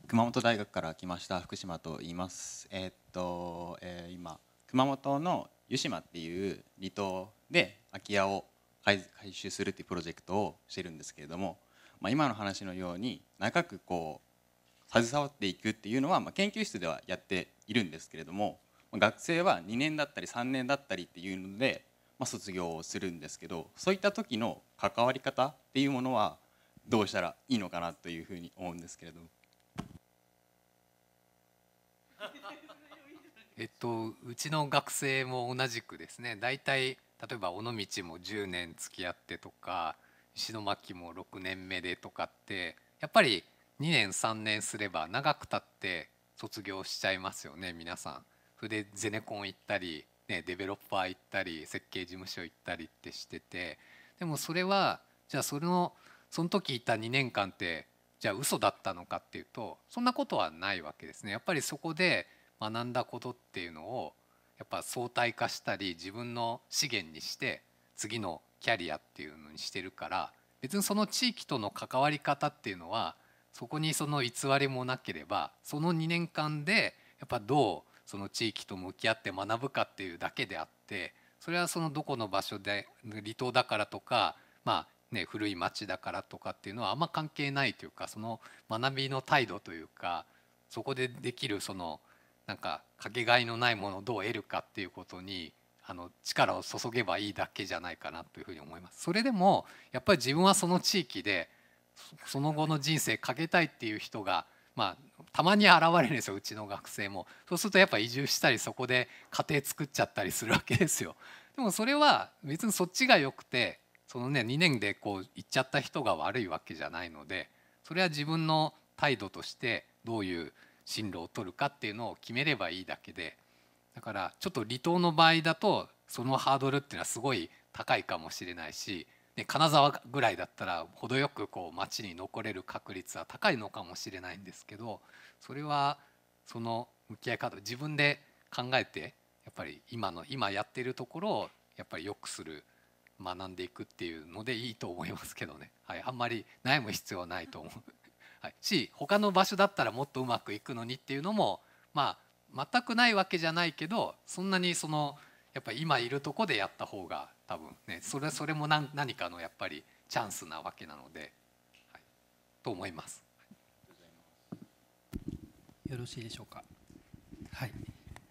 熊本大学から来ました福島と言います。えー、っと、えー、今熊本の湯島っていう離島で空き家を回収するっていうプロジェクトをしてるんですけれども、まあ、今の話のように長くこう携わっていくっていうのは、まあ、研究室ではやっているんですけれども学生は2年だったり3年だったりっていうので、まあ、卒業をするんですけどそういった時の関わり方っていうものはどうしたらいいのかなというふうに思うんですけれども。[LAUGHS] えっと、うちの学生も同じくですね大体例えば尾道も10年付き合ってとか石巻も6年目でとかってやっぱり2年3年すれば長くたって卒業しちゃいますよね皆さん。そでゼネコン行ったり、ね、デベロッパー行ったり設計事務所行ったりってしててでもそれはじゃあそのその時いた2年間ってじゃあ嘘だったのかっていうとそんなことはないわけですね。やっぱりそこで学んだことっていうのをやっぱ相対化したり自分の資源にして次のキャリアっていうのにしてるから別にその地域との関わり方っていうのはそこにその偽りもなければその2年間でやっぱどうその地域と向き合って学ぶかっていうだけであってそれはそのどこの場所で離島だからとかまあね古い町だからとかっていうのはあんま関係ないというかその学びの態度というかそこでできるそのなんかかけがえのないものをどう得るかっていうことにあの力を注げばいいだけじゃないかなというふうに思います。それでもやっぱり自分はその地域でその後の人生かけたいっていう人が、まあ、たまに現れるんですようちの学生もそうするとやっぱ移住したりそこで家庭作っちゃったりするわけですよでもそれは別にそっちが良くてそのね2年でこう行っちゃった人が悪いわけじゃないのでそれは自分の態度としてどういう進路を取るかっていうのを決めればいいだけでだからちょっと離島の場合だとそのハードルっていうのはすごい高いかもしれないしで金沢ぐらいだったら程よくこう町に残れる確率は高いのかもしれないんですけどそれはその向き合い方自分で考えてやっぱり今の今やってるところをやっぱり良くする学んでいくっていうのでいいと思いますけどね、はい、あんまり悩む必要はないと思う、[LAUGHS] はい、し他の場所だったらもっとうまくいくのにっていうのもまあ全くないわけじゃないけどそんなにそのやっぱり今いるとこでやった方が多分ねそれそれも何何かのやっぱりチャンスなわけなので、はい、と思います。よろしいでしょうか。はい。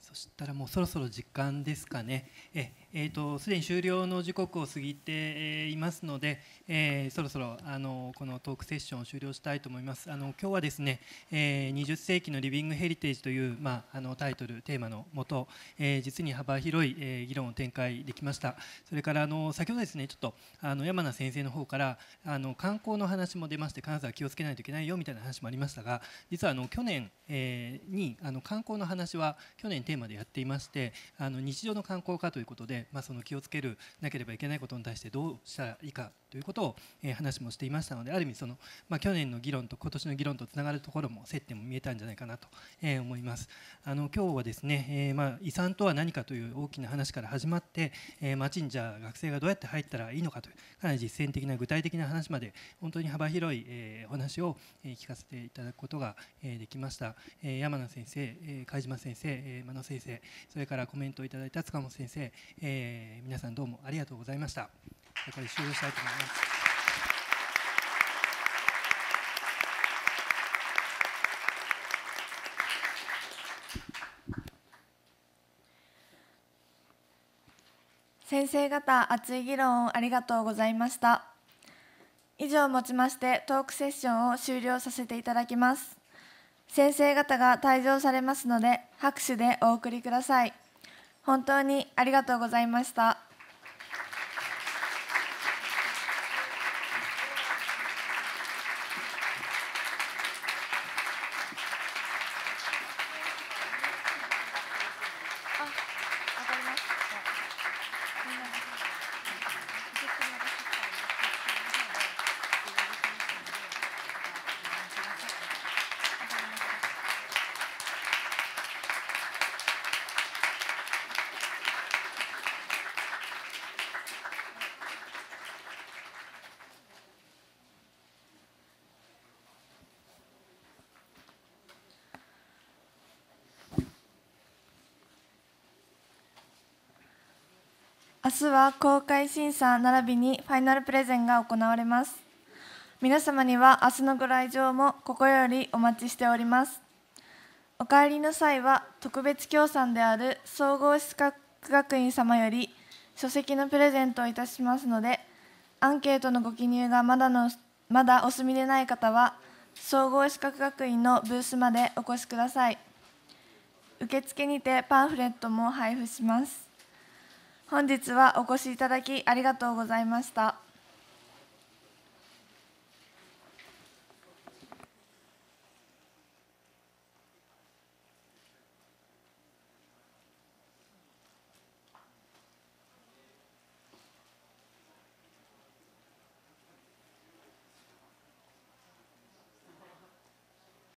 そしたらもうそろそろ時間ですかね。ええーと、すでに終了の時刻を過ぎていますので、えー、そろそろあのこのトークセッションを終了したいと思います。あの今日はですね、えー、20世紀のリビングヘリテージという、まあ、あのタイトルテーマのもと、えー、実に幅広い、え議論を展開できました。それからあの先ほどですねちょっとあの山名先生の方からあの観光の話も出まして金沢気をつけないといけないよみたいな話もありましたが実はあの去年、えにあの観光の話は去年テーマでやっていましてあの日常の観光化ということでまあ、その気をつけるなければいけないことに対してどうしたらいいかということを、えー、話もしていましたのである意味その、まあ、去年の議論と今年の議論とつながるところも接点も見えたんじゃないかなと、えー、思いますあの今日はですね、えー、まあ、遺産とは何かという大きな話から始まって、えー、町にじゃあ学生がどうやって入ったらいいのかというかなり実践的な具体的な話まで本当に幅広い、えお話を、え聞かせていただくことが、えできました、え山名先生、え貝島先生、え真野先生それからコメントをいただいた塚本先生、ええー、皆さんどうもありがとうございましたこれ終了したいと思います先生方熱い議論をありがとうございました以上をもちましてトークセッションを終了させていただきます先生方が退場されますので拍手でお送りください本当にありがとうございました。は公開審査並びにファイナルプレゼンが行われます皆様には明日のご来場もここよりお待ちしておりますお帰りの際は特別協賛である総合資格学院様より書籍のプレゼントをいたしますのでアンケートのご記入がまだのまだお済みでない方は総合資格学院のブースまでお越しください受付にてパンフレットも配布します本日はお越しいただきありがとうございました。